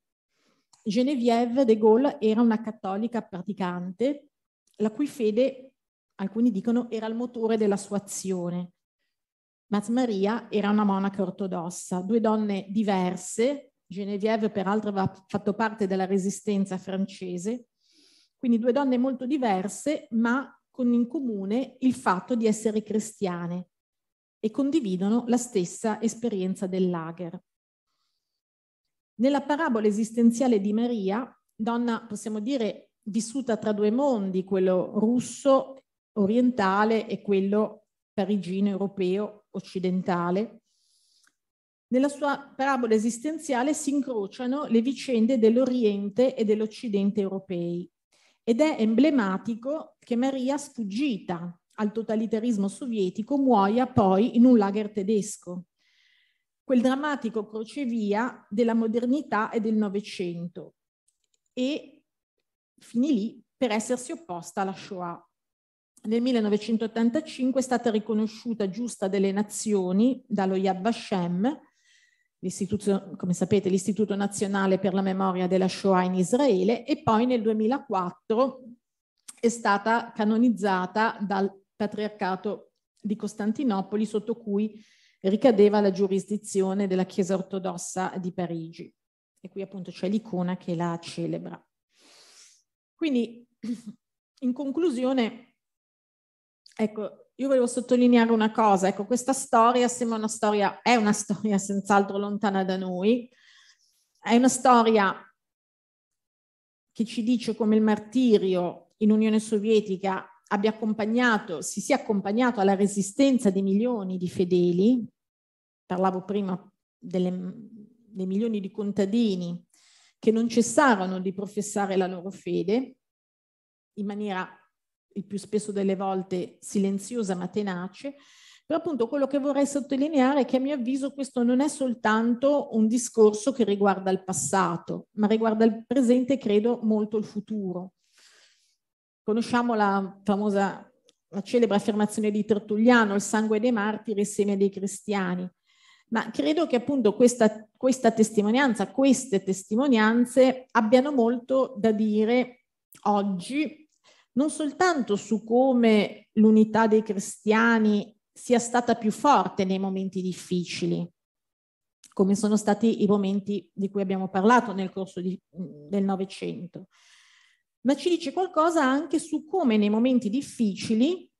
Geneviève de Gaulle era una cattolica praticante, la cui fede alcuni dicono era il motore della sua azione. Maz Maria era una monaca ortodossa, due donne diverse, Genevieve peraltro aveva fatto parte della resistenza francese, quindi due donne molto diverse ma con in comune il fatto di essere cristiane e condividono la stessa esperienza del lager. Nella parabola esistenziale di Maria, donna, possiamo dire, vissuta tra due mondi, quello russo orientale e quello parigino europeo occidentale. Nella sua parabola esistenziale si incrociano le vicende dell'Oriente e dell'Occidente europei ed è emblematico che Maria, sfuggita al totalitarismo sovietico, muoia poi in un lager tedesco, quel drammatico crocevia della modernità e del Novecento, e finì lì per essersi opposta alla Shoah nel 1985 è stata riconosciuta giusta delle nazioni dallo Yad Vashem, come sapete l'Istituto Nazionale per la Memoria della Shoah in Israele, e poi nel 2004 è stata canonizzata dal Patriarcato di Costantinopoli sotto cui ricadeva la giurisdizione della Chiesa ortodossa di Parigi. E qui appunto c'è l'icona che la celebra. Quindi in conclusione ecco, io volevo sottolineare una cosa, ecco, questa storia sembra una storia, è una storia senz'altro lontana da noi, è una storia che ci dice come il martirio in Unione Sovietica abbia accompagnato, si sia accompagnato alla resistenza di milioni di fedeli, parlavo prima delle, dei milioni di contadini che non cessarono di professare la loro fede in maniera il più spesso delle volte silenziosa ma tenace, però appunto quello che vorrei sottolineare è che a mio avviso questo non è soltanto un discorso che riguarda il passato, ma riguarda il presente e credo molto il futuro. Conosciamo la famosa, la celebre affermazione di Tertulliano, il sangue dei martiri e seme dei cristiani, ma credo che appunto questa, questa testimonianza, queste testimonianze abbiano molto da dire oggi non soltanto su come l'unità dei cristiani sia stata più forte nei momenti difficili, come sono stati i momenti di cui abbiamo parlato nel corso di, del Novecento, ma ci dice qualcosa anche su come nei momenti difficili,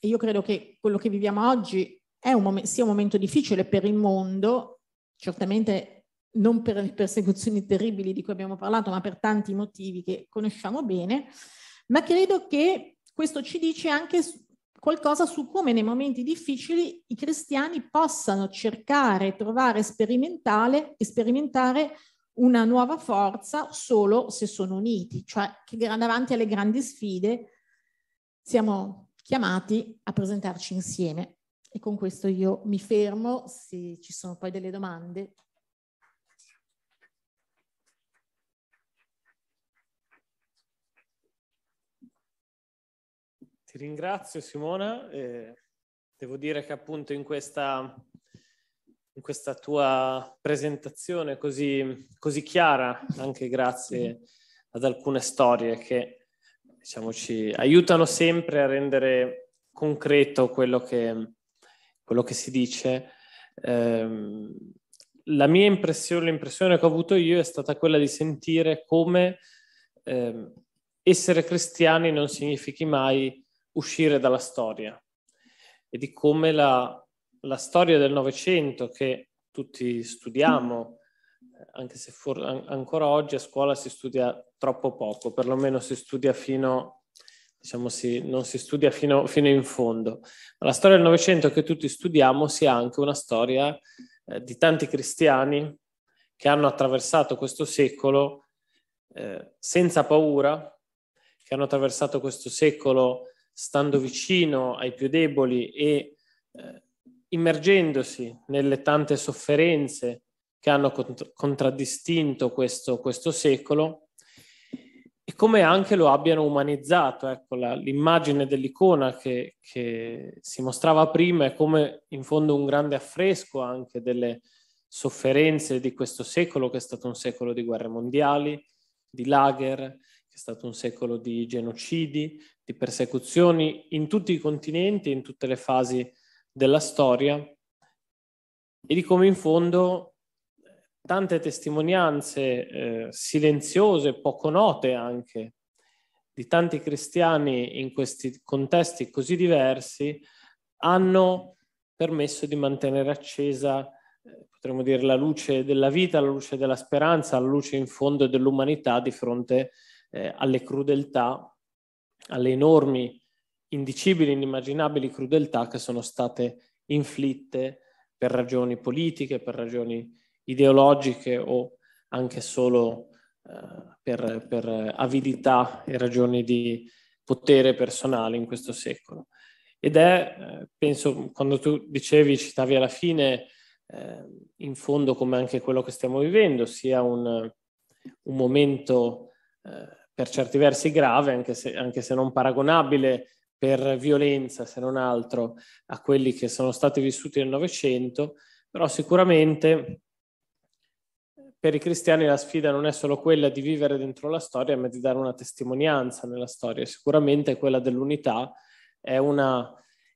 e io credo che quello che viviamo oggi un mom- sia un momento difficile per il mondo, certamente non per le persecuzioni terribili di cui abbiamo parlato, ma per tanti motivi che conosciamo bene, ma credo che questo ci dice anche qualcosa su come nei momenti difficili i cristiani possano cercare, trovare, sperimentare, sperimentare una nuova forza solo se sono uniti, cioè che davanti alle grandi sfide siamo chiamati a presentarci insieme. E con questo io mi fermo, se ci sono poi delle domande Ti ringrazio Simona, eh, devo dire che appunto in questa, in questa tua presentazione così, così, chiara, anche grazie ad alcune storie che diciamo, ci aiutano sempre a rendere concreto quello che, quello che si dice. Eh, la mia impressione, l'impressione che ho avuto io è stata quella di sentire come eh, essere cristiani non significhi mai uscire dalla storia e di come la, la storia del Novecento che tutti studiamo, eh, anche se for- an- ancora oggi a scuola si studia troppo poco, perlomeno si studia fino, diciamo si, non si studia fino, fino in fondo. Ma la storia del Novecento che tutti studiamo sia anche una storia eh, di tanti cristiani che hanno attraversato questo secolo eh, senza paura, che hanno attraversato questo secolo stando vicino ai più deboli e eh, immergendosi nelle tante sofferenze che hanno cont- contraddistinto questo, questo, secolo e come anche lo abbiano umanizzato. Ecco, la, l'immagine dell'icona che, che, si mostrava prima è come in fondo un grande affresco anche delle sofferenze di questo secolo, che è stato un secolo di guerre mondiali, di lager, è stato un secolo di genocidi, di persecuzioni in tutti i continenti, in tutte le fasi della storia e di come in fondo tante testimonianze eh, silenziose, poco note anche, di tanti cristiani in questi contesti così diversi hanno permesso di mantenere accesa, eh, potremmo dire, la luce della vita, la luce della speranza, la luce in fondo dell'umanità di fronte a eh, alle crudeltà, alle enormi, indicibili, inimmaginabili crudeltà che sono state inflitte per ragioni politiche, per ragioni ideologiche o anche solo eh, per, per avidità e ragioni di potere personale in questo secolo. Ed è, eh, penso, quando tu dicevi, citavi alla fine, eh, in fondo come anche quello che stiamo vivendo, sia un, un momento eh, per certi versi grave, anche se, anche se non paragonabile per violenza, se non altro, a quelli che sono stati vissuti nel Novecento, però sicuramente per i cristiani la sfida non è solo quella di vivere dentro la storia, ma di dare una testimonianza nella storia. Sicuramente quella dell'unità è una,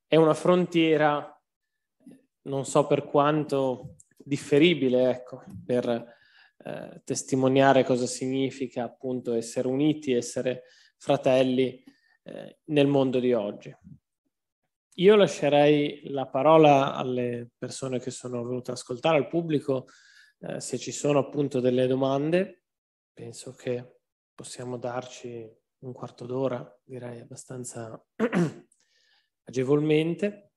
è una frontiera, non so per quanto differibile, ecco, per, eh, testimoniare cosa significa appunto essere uniti, essere fratelli eh, nel mondo di oggi. Io lascerei la parola alle persone che sono venute ad ascoltare, al pubblico, eh, se ci sono appunto delle domande. Penso che possiamo darci un quarto d'ora, direi abbastanza agevolmente.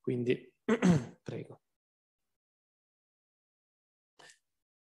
Quindi prego.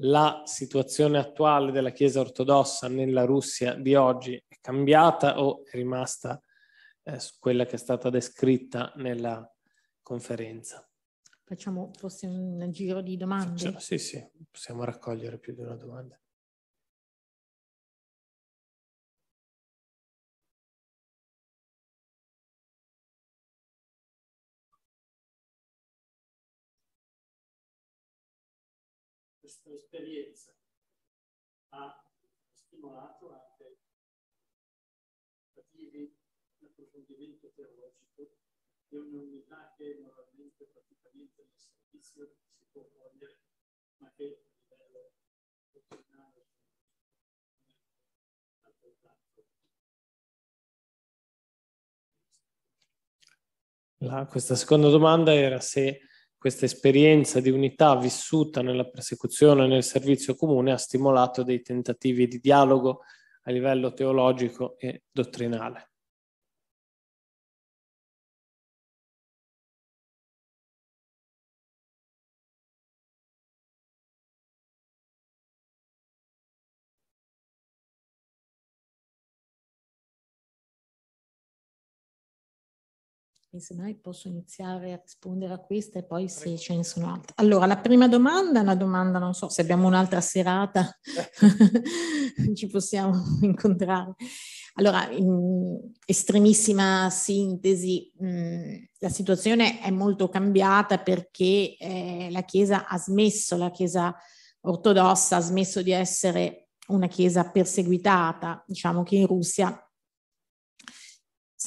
la situazione attuale della Chiesa ortodossa nella Russia di oggi è cambiata o è rimasta eh, quella che è stata descritta nella conferenza? Facciamo forse un giro di domande? Facciamo, sì, sì, possiamo raccogliere più di una domanda. l'esperienza ha stimolato anche tentativi di approfondimento teologico di un'unità che normalmente praticamente nel servizio che si può cogliere, ma che a livello dottrinale La, questa seconda domanda era se questa esperienza di unità vissuta nella persecuzione e nel servizio comune ha stimolato dei tentativi di dialogo a livello teologico e dottrinale. e mai posso iniziare a rispondere a questa e poi se ce ne sono altre. Allora, la prima domanda è una domanda, non so, se abbiamo un'altra serata ci possiamo incontrare. Allora, in estremissima sintesi, mm, la situazione è molto cambiata perché eh, la Chiesa ha smesso, la Chiesa ortodossa ha smesso di essere una Chiesa perseguitata. Diciamo che in Russia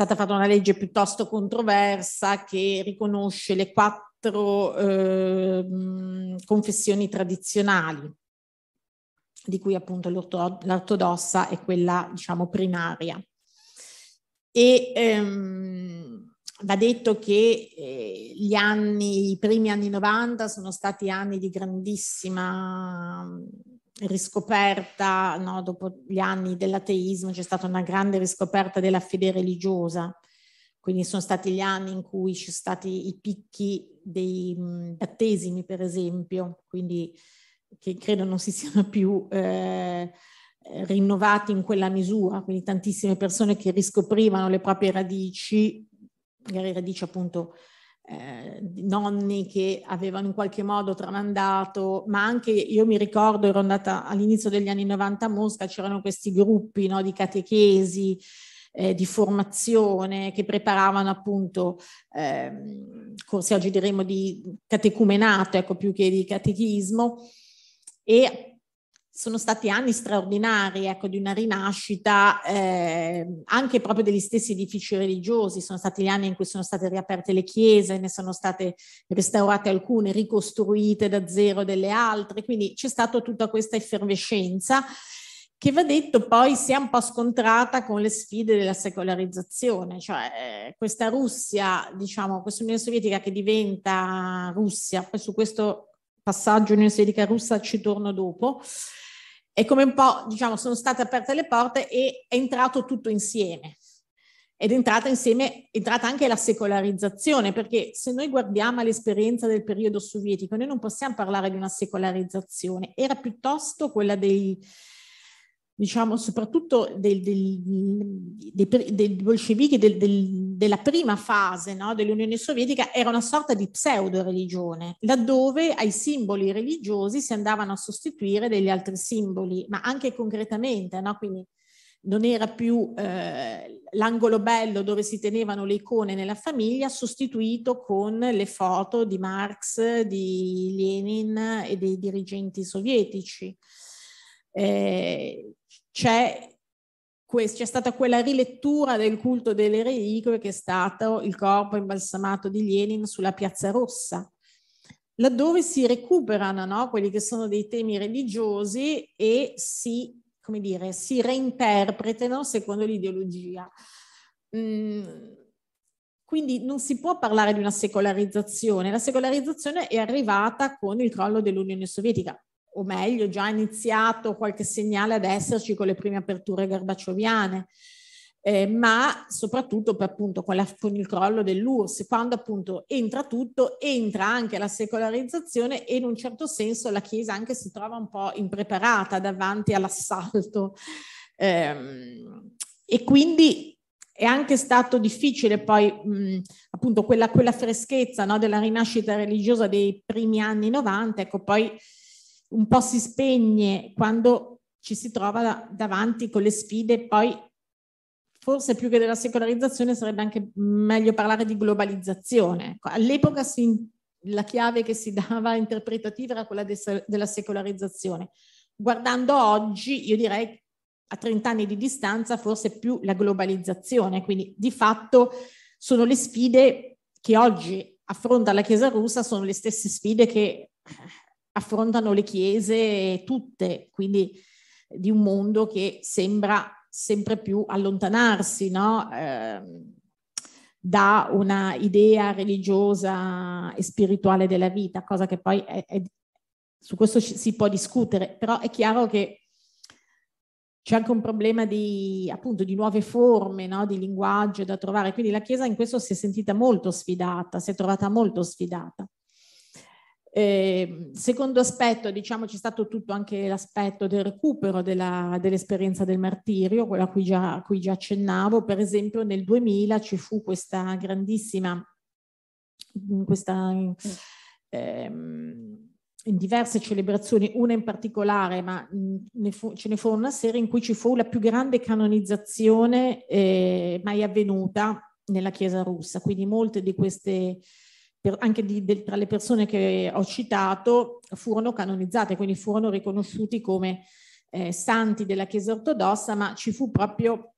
stata fatta una legge piuttosto controversa che riconosce le quattro eh, confessioni tradizionali, di cui appunto l'ortodossa è quella, diciamo, primaria. E ehm, va detto che eh, gli anni, i primi anni 90 sono stati anni di grandissima riscoperta no, dopo gli anni dell'ateismo, c'è stata una grande riscoperta della fede religiosa, quindi sono stati gli anni in cui ci sono stati i picchi dei battesimi, per esempio, quindi che credo non si siano più eh, rinnovati in quella misura, quindi tantissime persone che riscoprivano le proprie radici, magari radici appunto eh, nonni che avevano in qualche modo tramandato, ma anche io mi ricordo, ero andata all'inizio degli anni 90 a Mosca, c'erano questi gruppi no, di catechesi, eh, di formazione che preparavano appunto eh, corsi, oggi diremmo di catecumenato, ecco più che di catechismo. E sono stati anni straordinari ecco, di una rinascita eh, anche proprio degli stessi edifici religiosi, sono stati gli anni in cui sono state riaperte le chiese, ne sono state restaurate alcune, ricostruite da zero delle altre, quindi c'è stata tutta questa effervescenza che va detto poi si è un po' scontrata con le sfide della secolarizzazione, cioè eh, questa Russia, diciamo, questa Unione Sovietica che diventa Russia, poi su questo passaggio Unione Sovietica russa ci torno dopo, è come un po', diciamo, sono state aperte le porte e è entrato tutto insieme. Ed è entrata insieme, è entrata anche la secolarizzazione, perché se noi guardiamo all'esperienza del periodo sovietico, noi non possiamo parlare di una secolarizzazione, era piuttosto quella dei, diciamo, soprattutto dei, dei, dei, dei bolscevichi, del, del della prima fase no, dell'Unione Sovietica era una sorta di pseudo-religione, laddove ai simboli religiosi si andavano a sostituire degli altri simboli, ma anche concretamente, no? quindi non era più eh, l'angolo bello dove si tenevano le icone nella famiglia, sostituito con le foto di Marx, di Lenin e dei dirigenti sovietici. Eh, c'è c'è stata quella rilettura del culto delle reliquie che è stato il corpo imbalsamato di Lenin sulla Piazza Rossa, laddove si recuperano no, quelli che sono dei temi religiosi e si, dire, si reinterpretano secondo l'ideologia. Mm. Quindi non si può parlare di una secolarizzazione, la secolarizzazione è arrivata con il crollo dell'Unione Sovietica, o meglio già iniziato qualche segnale ad esserci con le prime aperture garbacioviane. Eh, ma soprattutto per, appunto, con, la, con, il crollo dell'URSS, quando appunto entra tutto, entra anche la secolarizzazione e in un certo senso la Chiesa anche si trova un po' impreparata davanti all'assalto. Eh, e quindi è anche stato difficile poi mh, appunto quella, quella freschezza no, della rinascita religiosa dei primi anni 90, ecco poi un po' si spegne quando ci si trova davanti con le sfide, poi forse più che della secolarizzazione sarebbe anche meglio parlare di globalizzazione. Ecco, all'epoca si, la chiave che si dava interpretativa era quella de, della secolarizzazione. Guardando oggi, io direi a 30 anni di distanza forse più la globalizzazione, quindi di fatto sono le sfide che oggi affronta la Chiesa russa, sono le stesse sfide che affrontano le chiese tutte, quindi di un mondo che sembra sempre più allontanarsi no? eh, da una idea religiosa e spirituale della vita, cosa che poi è, è, su questo ci, si può discutere, però è chiaro che c'è anche un problema di, appunto, di nuove forme no? di linguaggio da trovare, quindi la Chiesa in questo si è sentita molto sfidata, si è trovata molto sfidata. Eh, secondo aspetto, diciamo, c'è stato tutto anche l'aspetto del recupero dell'esperienza del martirio, quella a cui, già, a cui già accennavo. Per esempio, nel 2000 ci fu questa grandissima, questa, ehm, in diverse celebrazioni, una in particolare, ma ne fu, ce ne fu una serie in cui ci fu la più grande canonizzazione eh, mai avvenuta nella Chiesa russa. Quindi molte di queste per, anche di, del, tra le persone che ho citato furono canonizzate, quindi furono riconosciuti come eh, santi della Chiesa ortodossa, ma ci fu proprio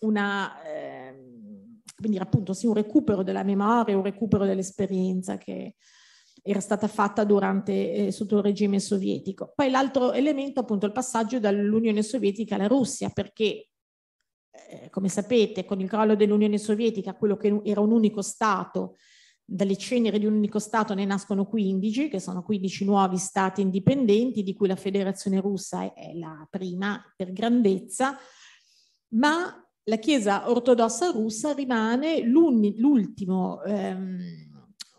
una, eh, quindi appunto sì, un recupero della memoria, un recupero dell'esperienza che era stata fatta durante, eh, sotto il regime sovietico. Poi l'altro elemento appunto è il passaggio dall'Unione Sovietica alla Russia, perché eh, come sapete con il crollo dell'Unione Sovietica, quello che era un unico Stato, dalle ceneri di un unico Stato ne nascono 15, che sono 15 nuovi Stati indipendenti, di cui la Federazione russa è la prima per grandezza, ma la Chiesa ortodossa russa rimane l'ultimo ehm,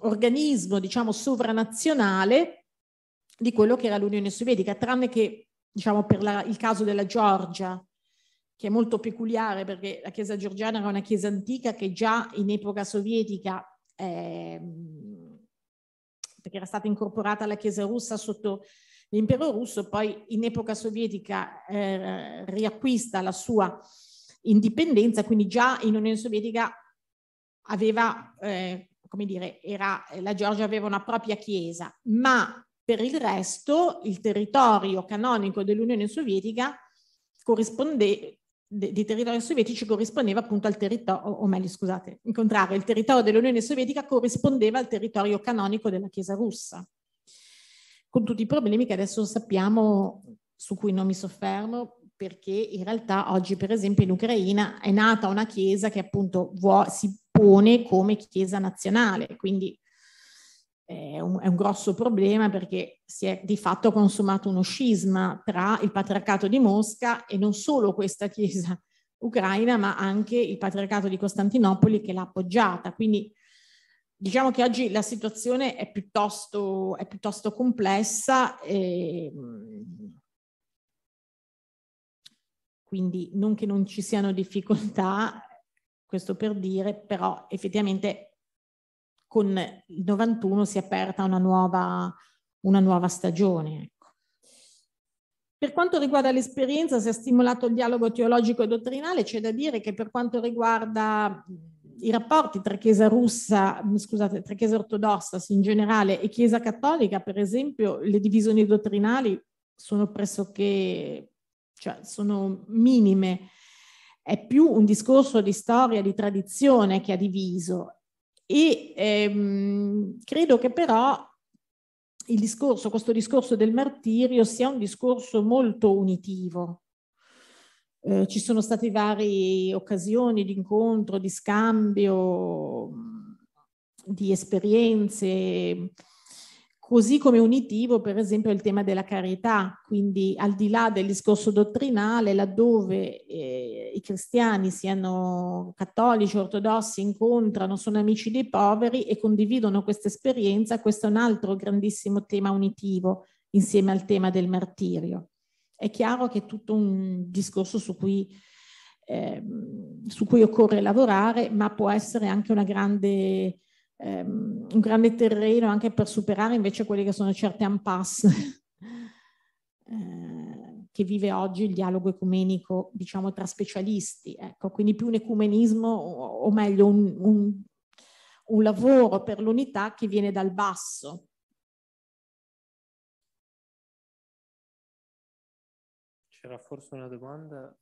organismo, diciamo, sovranazionale di quello che era l'Unione Sovietica, tranne che, diciamo, per la, il caso della Georgia, che è molto peculiare perché la Chiesa georgiana era una Chiesa antica che già in epoca sovietica Ehm, perché era stata incorporata alla Chiesa russa sotto l'impero russo, poi in epoca sovietica eh, riacquista la sua indipendenza, quindi già in Unione Sovietica aveva, eh, come dire, era, la Georgia aveva una propria chiesa, ma per il resto il territorio canonico dell'Unione Sovietica corrisponde, di, di territorio sovietico corrispondeva appunto al territorio, o meglio scusate, in contrario, il territorio dell'Unione Sovietica corrispondeva al territorio canonico della Chiesa russa, con tutti i problemi che adesso sappiamo, su cui non mi soffermo, perché in realtà oggi per esempio in Ucraina è nata una Chiesa che appunto vuo, si pone come Chiesa nazionale, quindi è un, è un, grosso problema perché si è di fatto consumato uno scisma tra il patriarcato di Mosca e non solo questa chiesa ucraina, ma anche il patriarcato di Costantinopoli che l'ha appoggiata. Quindi diciamo che oggi la situazione è piuttosto, è piuttosto complessa. E, ehm, quindi non che non ci siano difficoltà, questo per dire, però effettivamente con il 91 si è aperta una nuova, una nuova stagione. Ecco. Per quanto riguarda l'esperienza, si è stimolato il dialogo teologico e dottrinale, c'è da dire che per quanto riguarda i rapporti tra Chiesa russa, scusate, tra Chiesa ortodossa in generale e Chiesa cattolica, per esempio, le divisioni dottrinali sono pressoché, cioè, sono minime. È più un discorso di storia, di tradizione che ha diviso e ehm, credo che però discorso, questo discorso del martirio sia un discorso molto unitivo. Eh, ci sono state varie occasioni di incontro, di scambio, di esperienze Così come unitivo, per esempio, il tema della carità, quindi al di là del discorso dottrinale, laddove eh, i cristiani siano cattolici, ortodossi, incontrano, sono amici dei poveri e condividono questa esperienza, questo è un altro grandissimo tema unitivo insieme al tema del martirio. È chiaro che è tutto un discorso su cui, eh, su cui occorre lavorare, ma può essere anche una grande ehm, un grande terreno anche per superare invece quelli che sono certi impasse eh, che vive oggi il dialogo ecumenico, diciamo, tra specialisti. Ecco, quindi più un ecumenismo, o, meglio, un, un, un lavoro per l'unità che viene dal basso, c'era forse una domanda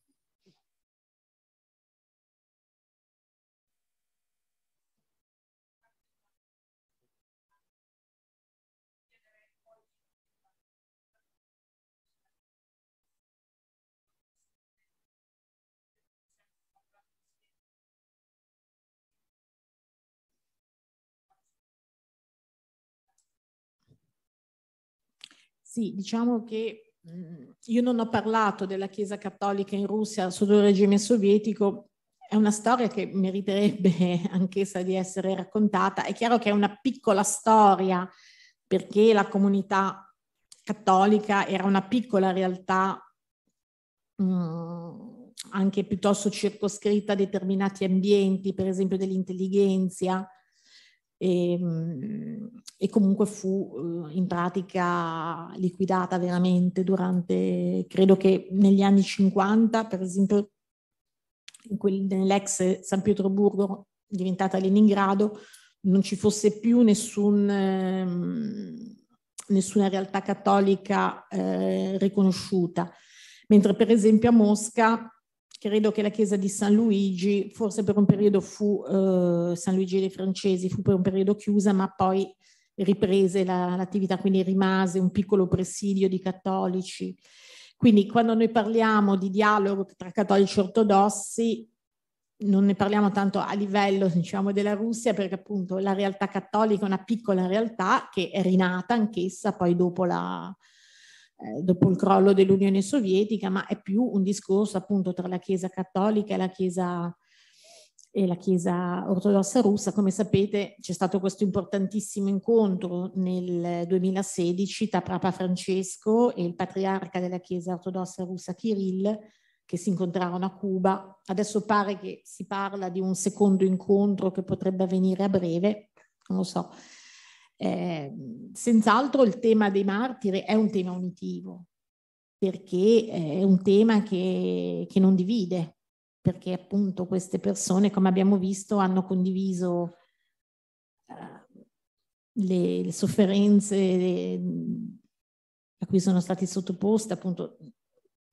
Sì, diciamo che mm, io non ho parlato della Chiesa Cattolica in Russia sotto il regime sovietico, è una storia che meriterebbe anch'essa di essere raccontata. È chiaro che è una piccola storia perché la comunità cattolica era una piccola realtà mh, mm, anche piuttosto circoscritta a determinati ambienti, per esempio dell'intelligenza, e, ehm, e comunque fu eh, in pratica liquidata veramente durante, credo che negli anni 50, per esempio nell'ex San Pietroburgo diventata Leningrado, non ci fosse più nessun, ehm, nessuna realtà cattolica eh, riconosciuta, mentre per esempio a Mosca credo che la chiesa di San Luigi, forse per un periodo fu, eh, San Luigi dei Francesi fu per un periodo chiusa, ma poi riprese la, l'attività, quindi rimase un piccolo presidio di cattolici. Quindi quando noi parliamo di dialogo tra cattolici ortodossi, non ne parliamo tanto a livello diciamo, della Russia, perché appunto la realtà cattolica è una piccola realtà che è rinata anch'essa poi dopo la, eh, dopo il crollo dell'Unione Sovietica, ma è più un discorso appunto tra la Chiesa cattolica e la Chiesa, e la Chiesa ortodossa russa. Come sapete c'è stato questo importantissimo incontro nel 2016 tra Papa Francesco e il patriarca della Chiesa ortodossa russa Kirill, che si incontrarono a Cuba. Adesso pare che si parla di un secondo incontro che potrebbe avvenire a breve, non lo so. Eh, senz'altro il tema dei martiri è un tema unitivo, perché è un tema che, che non divide, perché appunto queste persone, come abbiamo visto, hanno condiviso eh, le, le, sofferenze a cui sono stati sottoposti, appunto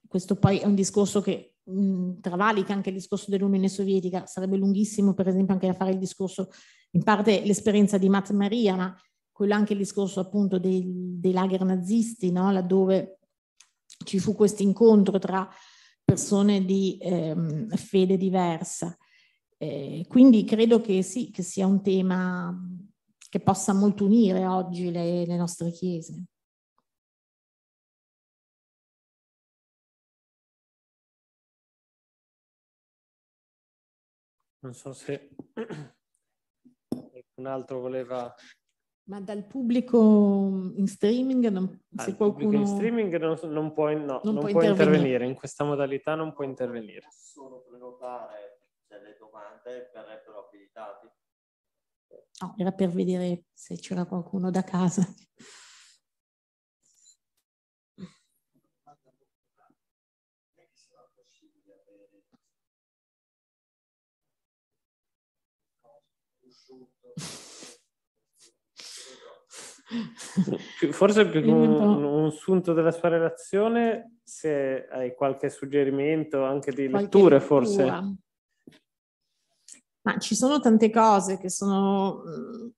questo poi è un discorso che mm, travalica anche il discorso dell'Unione Sovietica, sarebbe lunghissimo per esempio anche da fare il discorso, in parte l'esperienza di Matt Maria, ma quello anche il discorso appunto dei, dei lager nazisti, no? laddove ci fu questo incontro tra persone di eh, fede diversa. Eh, quindi credo che sì, che sia un tema che possa molto unire oggi le, le nostre chiese. Non so se qualcun altro voleva ma dal pubblico mm, in streaming? Non, se qualcuno... in streaming non, non, può, no, non può, può intervenire. intervenire. in questa modalità non può intervenire. Solo prenotare delle domande verrebbero abilitati. No, era per vedere se c'era qualcuno da casa. Forse più che un, un sunto della sua relazione, se hai qualche suggerimento anche di qualche letture lettura. forse. Ma ci sono tante cose che sono... Mm,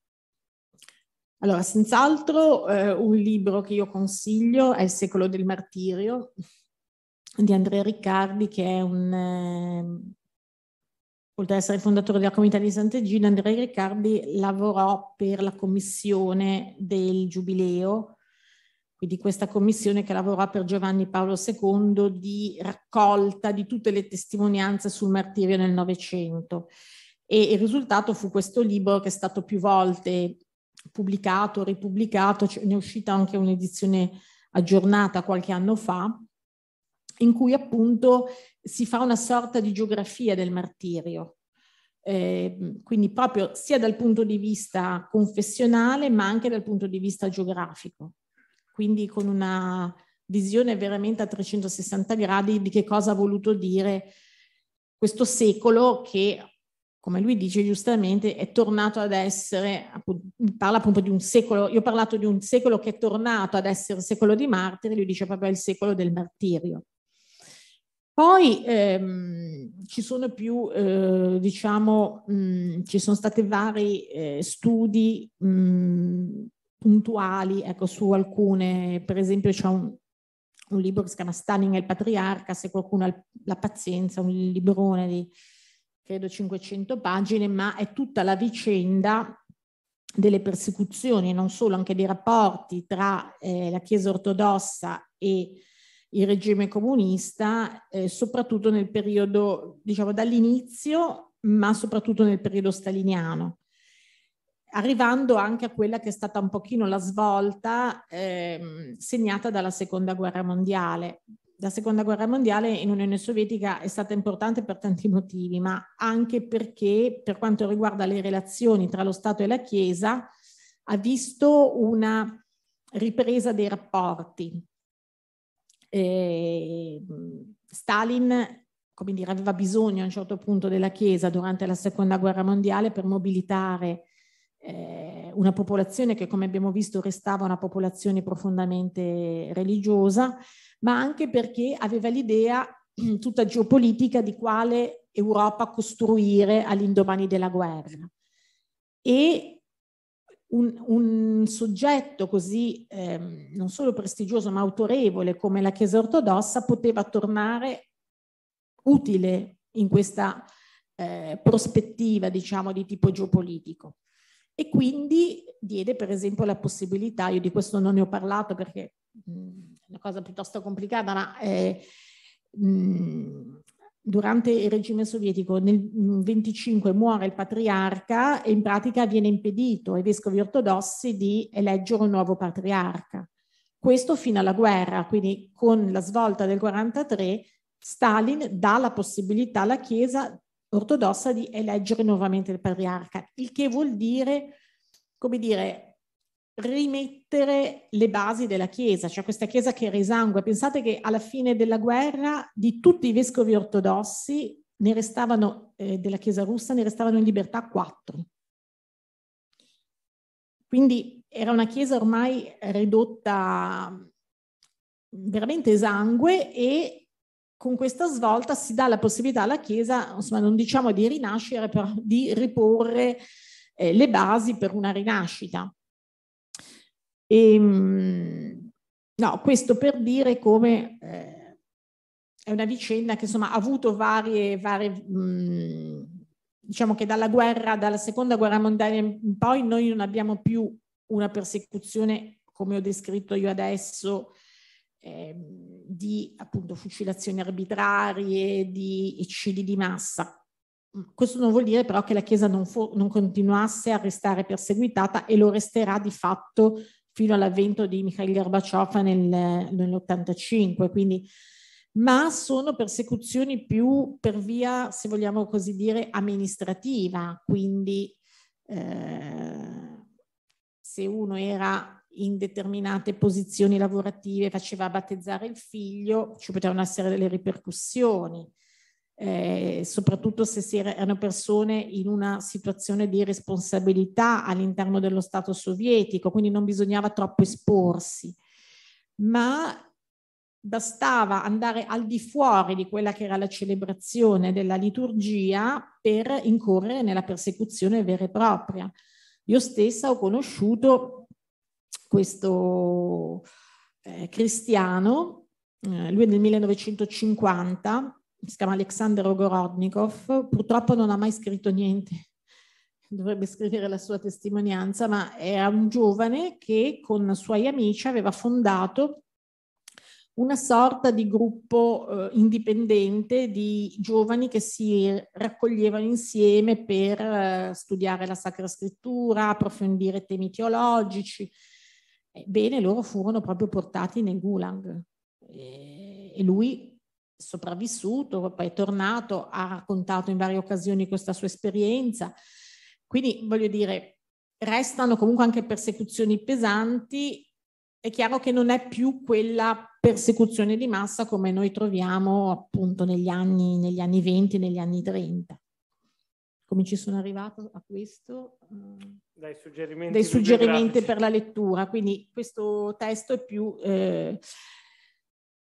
allora, senz'altro eh, un libro che io consiglio è Il secolo del martirio di Andrea Riccardi, che è un, ehm, oltre ad essere fondatore della comunità di Sant'Egino, Andrei Riccardi lavorò per la commissione del Giubileo, quindi questa commissione che lavorò per Giovanni Paolo II di raccolta di tutte le testimonianze sul martirio nel Novecento. E il risultato fu questo libro che è stato più volte pubblicato, ripubblicato, cioè ne è uscita anche un'edizione aggiornata qualche anno fa, in cui appunto si fa una sorta di geografia del martirio, eh, quindi proprio sia dal punto di vista confessionale ma anche dal punto di vista geografico, quindi con una visione veramente a 360 gradi di che cosa ha voluto dire questo secolo che, come lui dice giustamente, è tornato ad essere, parla appunto di un secolo, io ho parlato di un secolo che è tornato ad essere il secolo di martiri, lui dice proprio il secolo del martirio. Poi ehm, ci sono più, eh, diciamo, mh, mm, ci sono stati vari eh, studi mh, mm, puntuali, ecco, su alcune, per esempio c'è un, un libro che si chiama Stalin e il patriarca, se qualcuno ha la pazienza, un librone di credo 500 pagine, ma è tutta la vicenda delle persecuzioni, non solo, anche dei rapporti tra eh, la Chiesa ortodossa e il regime comunista, eh, soprattutto nel periodo, diciamo dall'inizio, ma soprattutto nel periodo staliniano, arrivando anche a quella che è stata un pochino la svolta eh, segnata dalla Seconda Guerra Mondiale. La Seconda Guerra Mondiale in Unione Sovietica è stata importante per tanti motivi, ma anche perché per quanto riguarda le relazioni tra lo Stato e la Chiesa ha visto una ripresa dei rapporti, eh, Stalin come dire, aveva bisogno a un certo punto della Chiesa durante la Seconda Guerra Mondiale per mobilitare eh, una popolazione che, come abbiamo visto, restava una popolazione profondamente religiosa, ma anche perché aveva l'idea tutta geopolitica di quale Europa costruire all'indomani della guerra. E un, un soggetto così ehm, non solo prestigioso ma autorevole come la Chiesa ortodossa poteva tornare utile in questa eh, prospettiva, diciamo, di tipo geopolitico. E quindi diede, per esempio, la possibilità, io di questo non ne ho parlato perché mh, mm, è una cosa piuttosto complicata, ma eh, mh, mm, durante il regime sovietico nel 25 mm, muore il patriarca e in pratica viene impedito ai vescovi ortodossi di eleggere un nuovo patriarca. Questo fino alla guerra, quindi con la svolta del 43 Stalin dà la possibilità alla Chiesa ortodossa di eleggere nuovamente il patriarca, il che vuol dire, come dire, rimettere le basi della Chiesa, cioè questa Chiesa che risangue. Pensate che alla fine della guerra di tutti i vescovi ortodossi ne restavano, eh, della Chiesa russa, ne restavano in libertà quattro. Quindi era una Chiesa ormai ridotta veramente esangue e con questa svolta si dà la possibilità alla Chiesa, insomma non diciamo di rinascere, però di riporre eh, le basi per una rinascita. E, ehm, no, questo per dire come eh, è una vicenda che insomma ha avuto varie, varie mh, mm, diciamo che dalla guerra, dalla seconda guerra mondiale in poi noi non abbiamo più una persecuzione come ho descritto io adesso, ehm, di appunto fucilazioni arbitrarie, di eccidi di massa. Mm, questo non vuol dire però che la Chiesa non, fu- non continuasse a restare perseguitata e lo resterà di fatto fino all'avvento di Mikhail Gorbaciov nel, nell'85, quindi, ma sono persecuzioni più per via, se vogliamo così dire, amministrativa, quindi eh, se uno era in determinate posizioni lavorative, faceva battezzare il figlio, ci potevano essere delle ripercussioni eh, soprattutto se si erano persone in una situazione di responsabilità all'interno dello Stato sovietico, quindi non bisognava troppo esporsi, ma bastava andare al di fuori di quella che era la celebrazione della liturgia per incorrere nella persecuzione vera e propria. Io stessa ho conosciuto questo eh, cristiano, eh, lui nel 1950, si chiama Alexander Ogorodnikov, purtroppo non ha mai scritto niente, dovrebbe scrivere la sua testimonianza, ma era un giovane che con suoi amici aveva fondato una sorta di gruppo eh, indipendente di giovani che si raccoglievano insieme per eh, studiare la Sacra Scrittura, approfondire temi teologici. Ebbene, loro furono proprio portati nei gulag e lui sopravvissuto, poi è tornato, ha raccontato in varie occasioni questa sua esperienza. Quindi voglio dire, restano comunque anche persecuzioni pesanti. È chiaro che non è più quella persecuzione di massa come noi troviamo appunto negli anni, negli anni 20, negli anni 30. Come ci sono arrivato a questo? Dai suggerimenti, dei suggerimenti per la lettura. Quindi questo testo è più... Eh,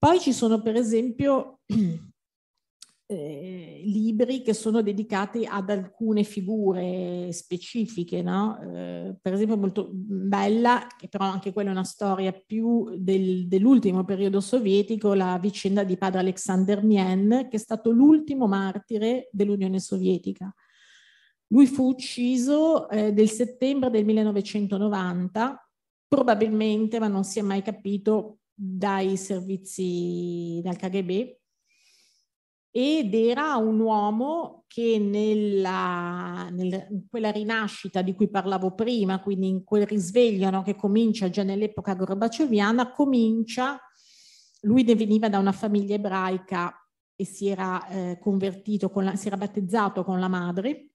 poi ci sono per esempio eh, libri che sono dedicati ad alcune figure specifiche, no? eh, per esempio molto bella, che però anche quella è una storia più del, dell'ultimo periodo sovietico, la vicenda di padre Alexander Mien, che è stato l'ultimo martire dell'Unione Sovietica. Lui fu ucciso eh, nel settembre del 1990, probabilmente, ma non si è mai capito dai servizi dal KGB ed era un uomo che nella, nel, in quella rinascita di cui parlavo prima, quindi in quel risveglio no, che comincia già nell'epoca gorbaceviana, comincia, lui veniva da una famiglia ebraica e si era eh, convertito, la, si era battezzato con la madre,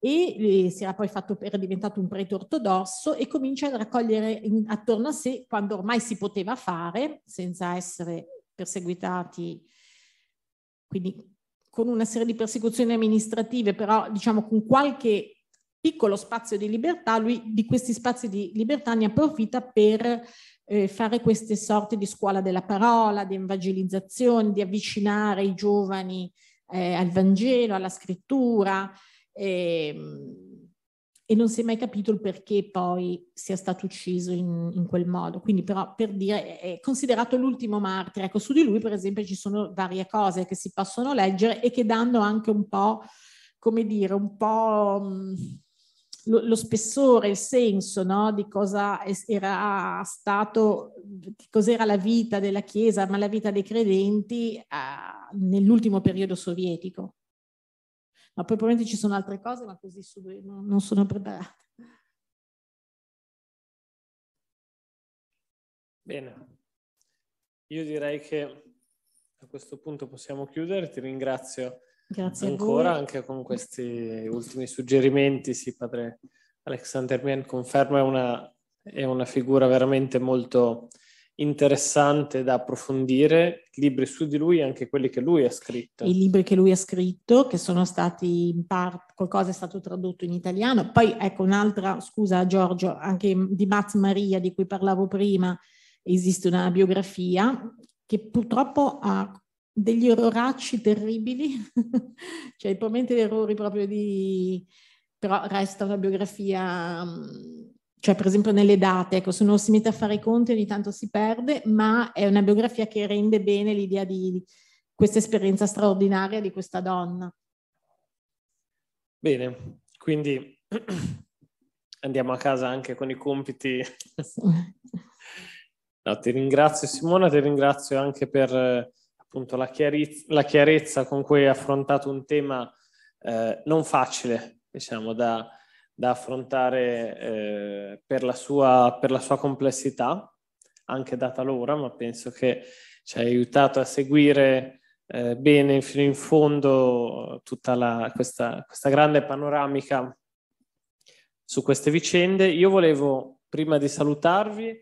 e eh, si era poi fatto, era diventato un prete ortodosso e comincia a raccogliere in, attorno a sé quando ormai si poteva fare senza essere perseguitati, quindi con una serie di persecuzioni amministrative, però diciamo con qualche piccolo spazio di libertà, lui di questi spazi di libertà ne approfitta per eh, fare queste sorte di scuola della parola, di evangelizzazione, di avvicinare i giovani eh, al Vangelo, alla scrittura, e, ehm, e non si è mai capito il perché poi sia stato ucciso in, in quel modo. Quindi però per dire, è considerato l'ultimo martire. Ecco, su di lui per esempio ci sono varie cose che si possono leggere e che danno anche un po', come dire, un po' mm, lo, lo spessore, il senso no? di cosa era stato, cos'era la vita della Chiesa, ma la vita dei credenti eh, nell'ultimo periodo sovietico ma poi probabilmente ci sono altre cose, ma così su due no, non sono preparata. Bene, io direi che a questo punto possiamo chiudere, ti ringrazio Grazie ancora anche con questi ultimi suggerimenti, sì padre Alexander Mien conferma una, è una figura veramente molto interessante da approfondire, libri su di lui e anche quelli che lui ha scritto. I libri che lui ha scritto, che sono stati in parte, qualcosa è stato tradotto in italiano. Poi ecco un'altra, scusa Giorgio, anche di Maz Maria di cui parlavo prima, esiste una biografia che purtroppo ha degli oracci terribili, cioè probabilmente errori proprio di... però resta una biografia cioè per esempio nelle date, ecco, se uno si mette a fare i conti ogni tanto si perde, ma è una biografia che rende bene l'idea di questa esperienza straordinaria di questa donna. Bene, quindi andiamo a casa anche con i compiti. No, ti ringrazio Simona, ti ringrazio anche per appunto la chiarezza, la chiarezza con cui hai affrontato un tema eh, non facile, diciamo, da, da affrontare eh, per, la sua, per, la sua, complessità, anche data l'ora, ma penso che ci hai aiutato a seguire eh, bene fino in fondo tutta la, questa, questa, grande panoramica su queste vicende. Io volevo, prima di salutarvi,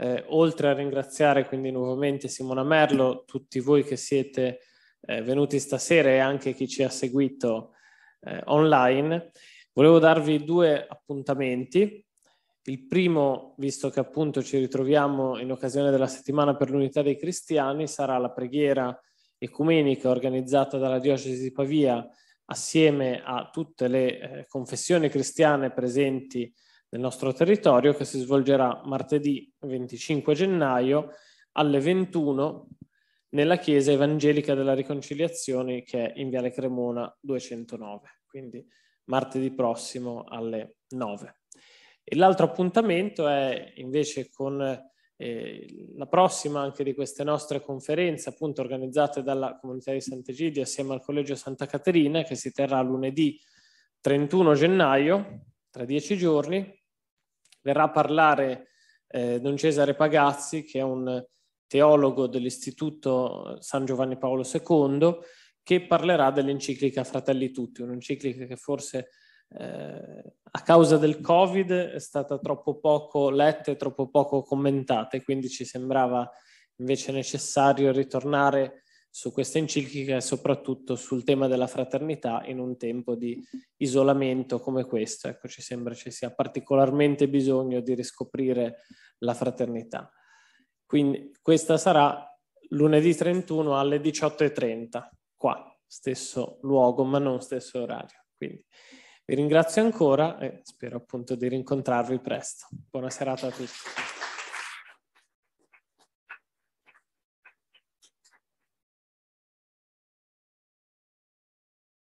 eh, oltre a ringraziare quindi nuovamente Simona Merlo, tutti voi che siete eh, venuti stasera e anche chi ci ha seguito eh, online, Volevo darvi due appuntamenti. Il primo, visto che appunto ci ritroviamo in occasione della settimana per l'unità dei cristiani, sarà la preghiera ecumenica organizzata dalla Diocesi di Pavia assieme a tutte le eh, confessioni cristiane presenti nel nostro territorio che si svolgerà martedì 25 gennaio alle 21 nella Chiesa Evangelica della Riconciliazione che è in Viale Cremona 209. Quindi martedì prossimo alle 9. E l'altro appuntamento è invece con eh, la prossima anche di queste nostre conferenze, appunto organizzate dalla Comunità di Sant'Egidio assieme al Collegio Santa Caterina, che si terrà lunedì 31 gennaio, tra dieci giorni. Verrà a parlare eh, Don Cesare Pagazzi, che è un teologo dell'Istituto San Giovanni Paolo II che parlerà dell'enciclica Fratelli Tutti, un'enciclica che forse eh, a causa del Covid è stata troppo poco letta e troppo poco commentata e quindi ci sembrava invece necessario ritornare su questa enciclica e soprattutto sul tema della fraternità in un tempo di isolamento come questo. Ecco, ci sembra ci sia particolarmente bisogno di riscoprire la fraternità. Quindi questa sarà lunedì 31 alle 18.30 qua, stesso luogo ma non stesso orario. Quindi vi ringrazio ancora e spero appunto di rincontrarvi presto. Buona serata a tutti.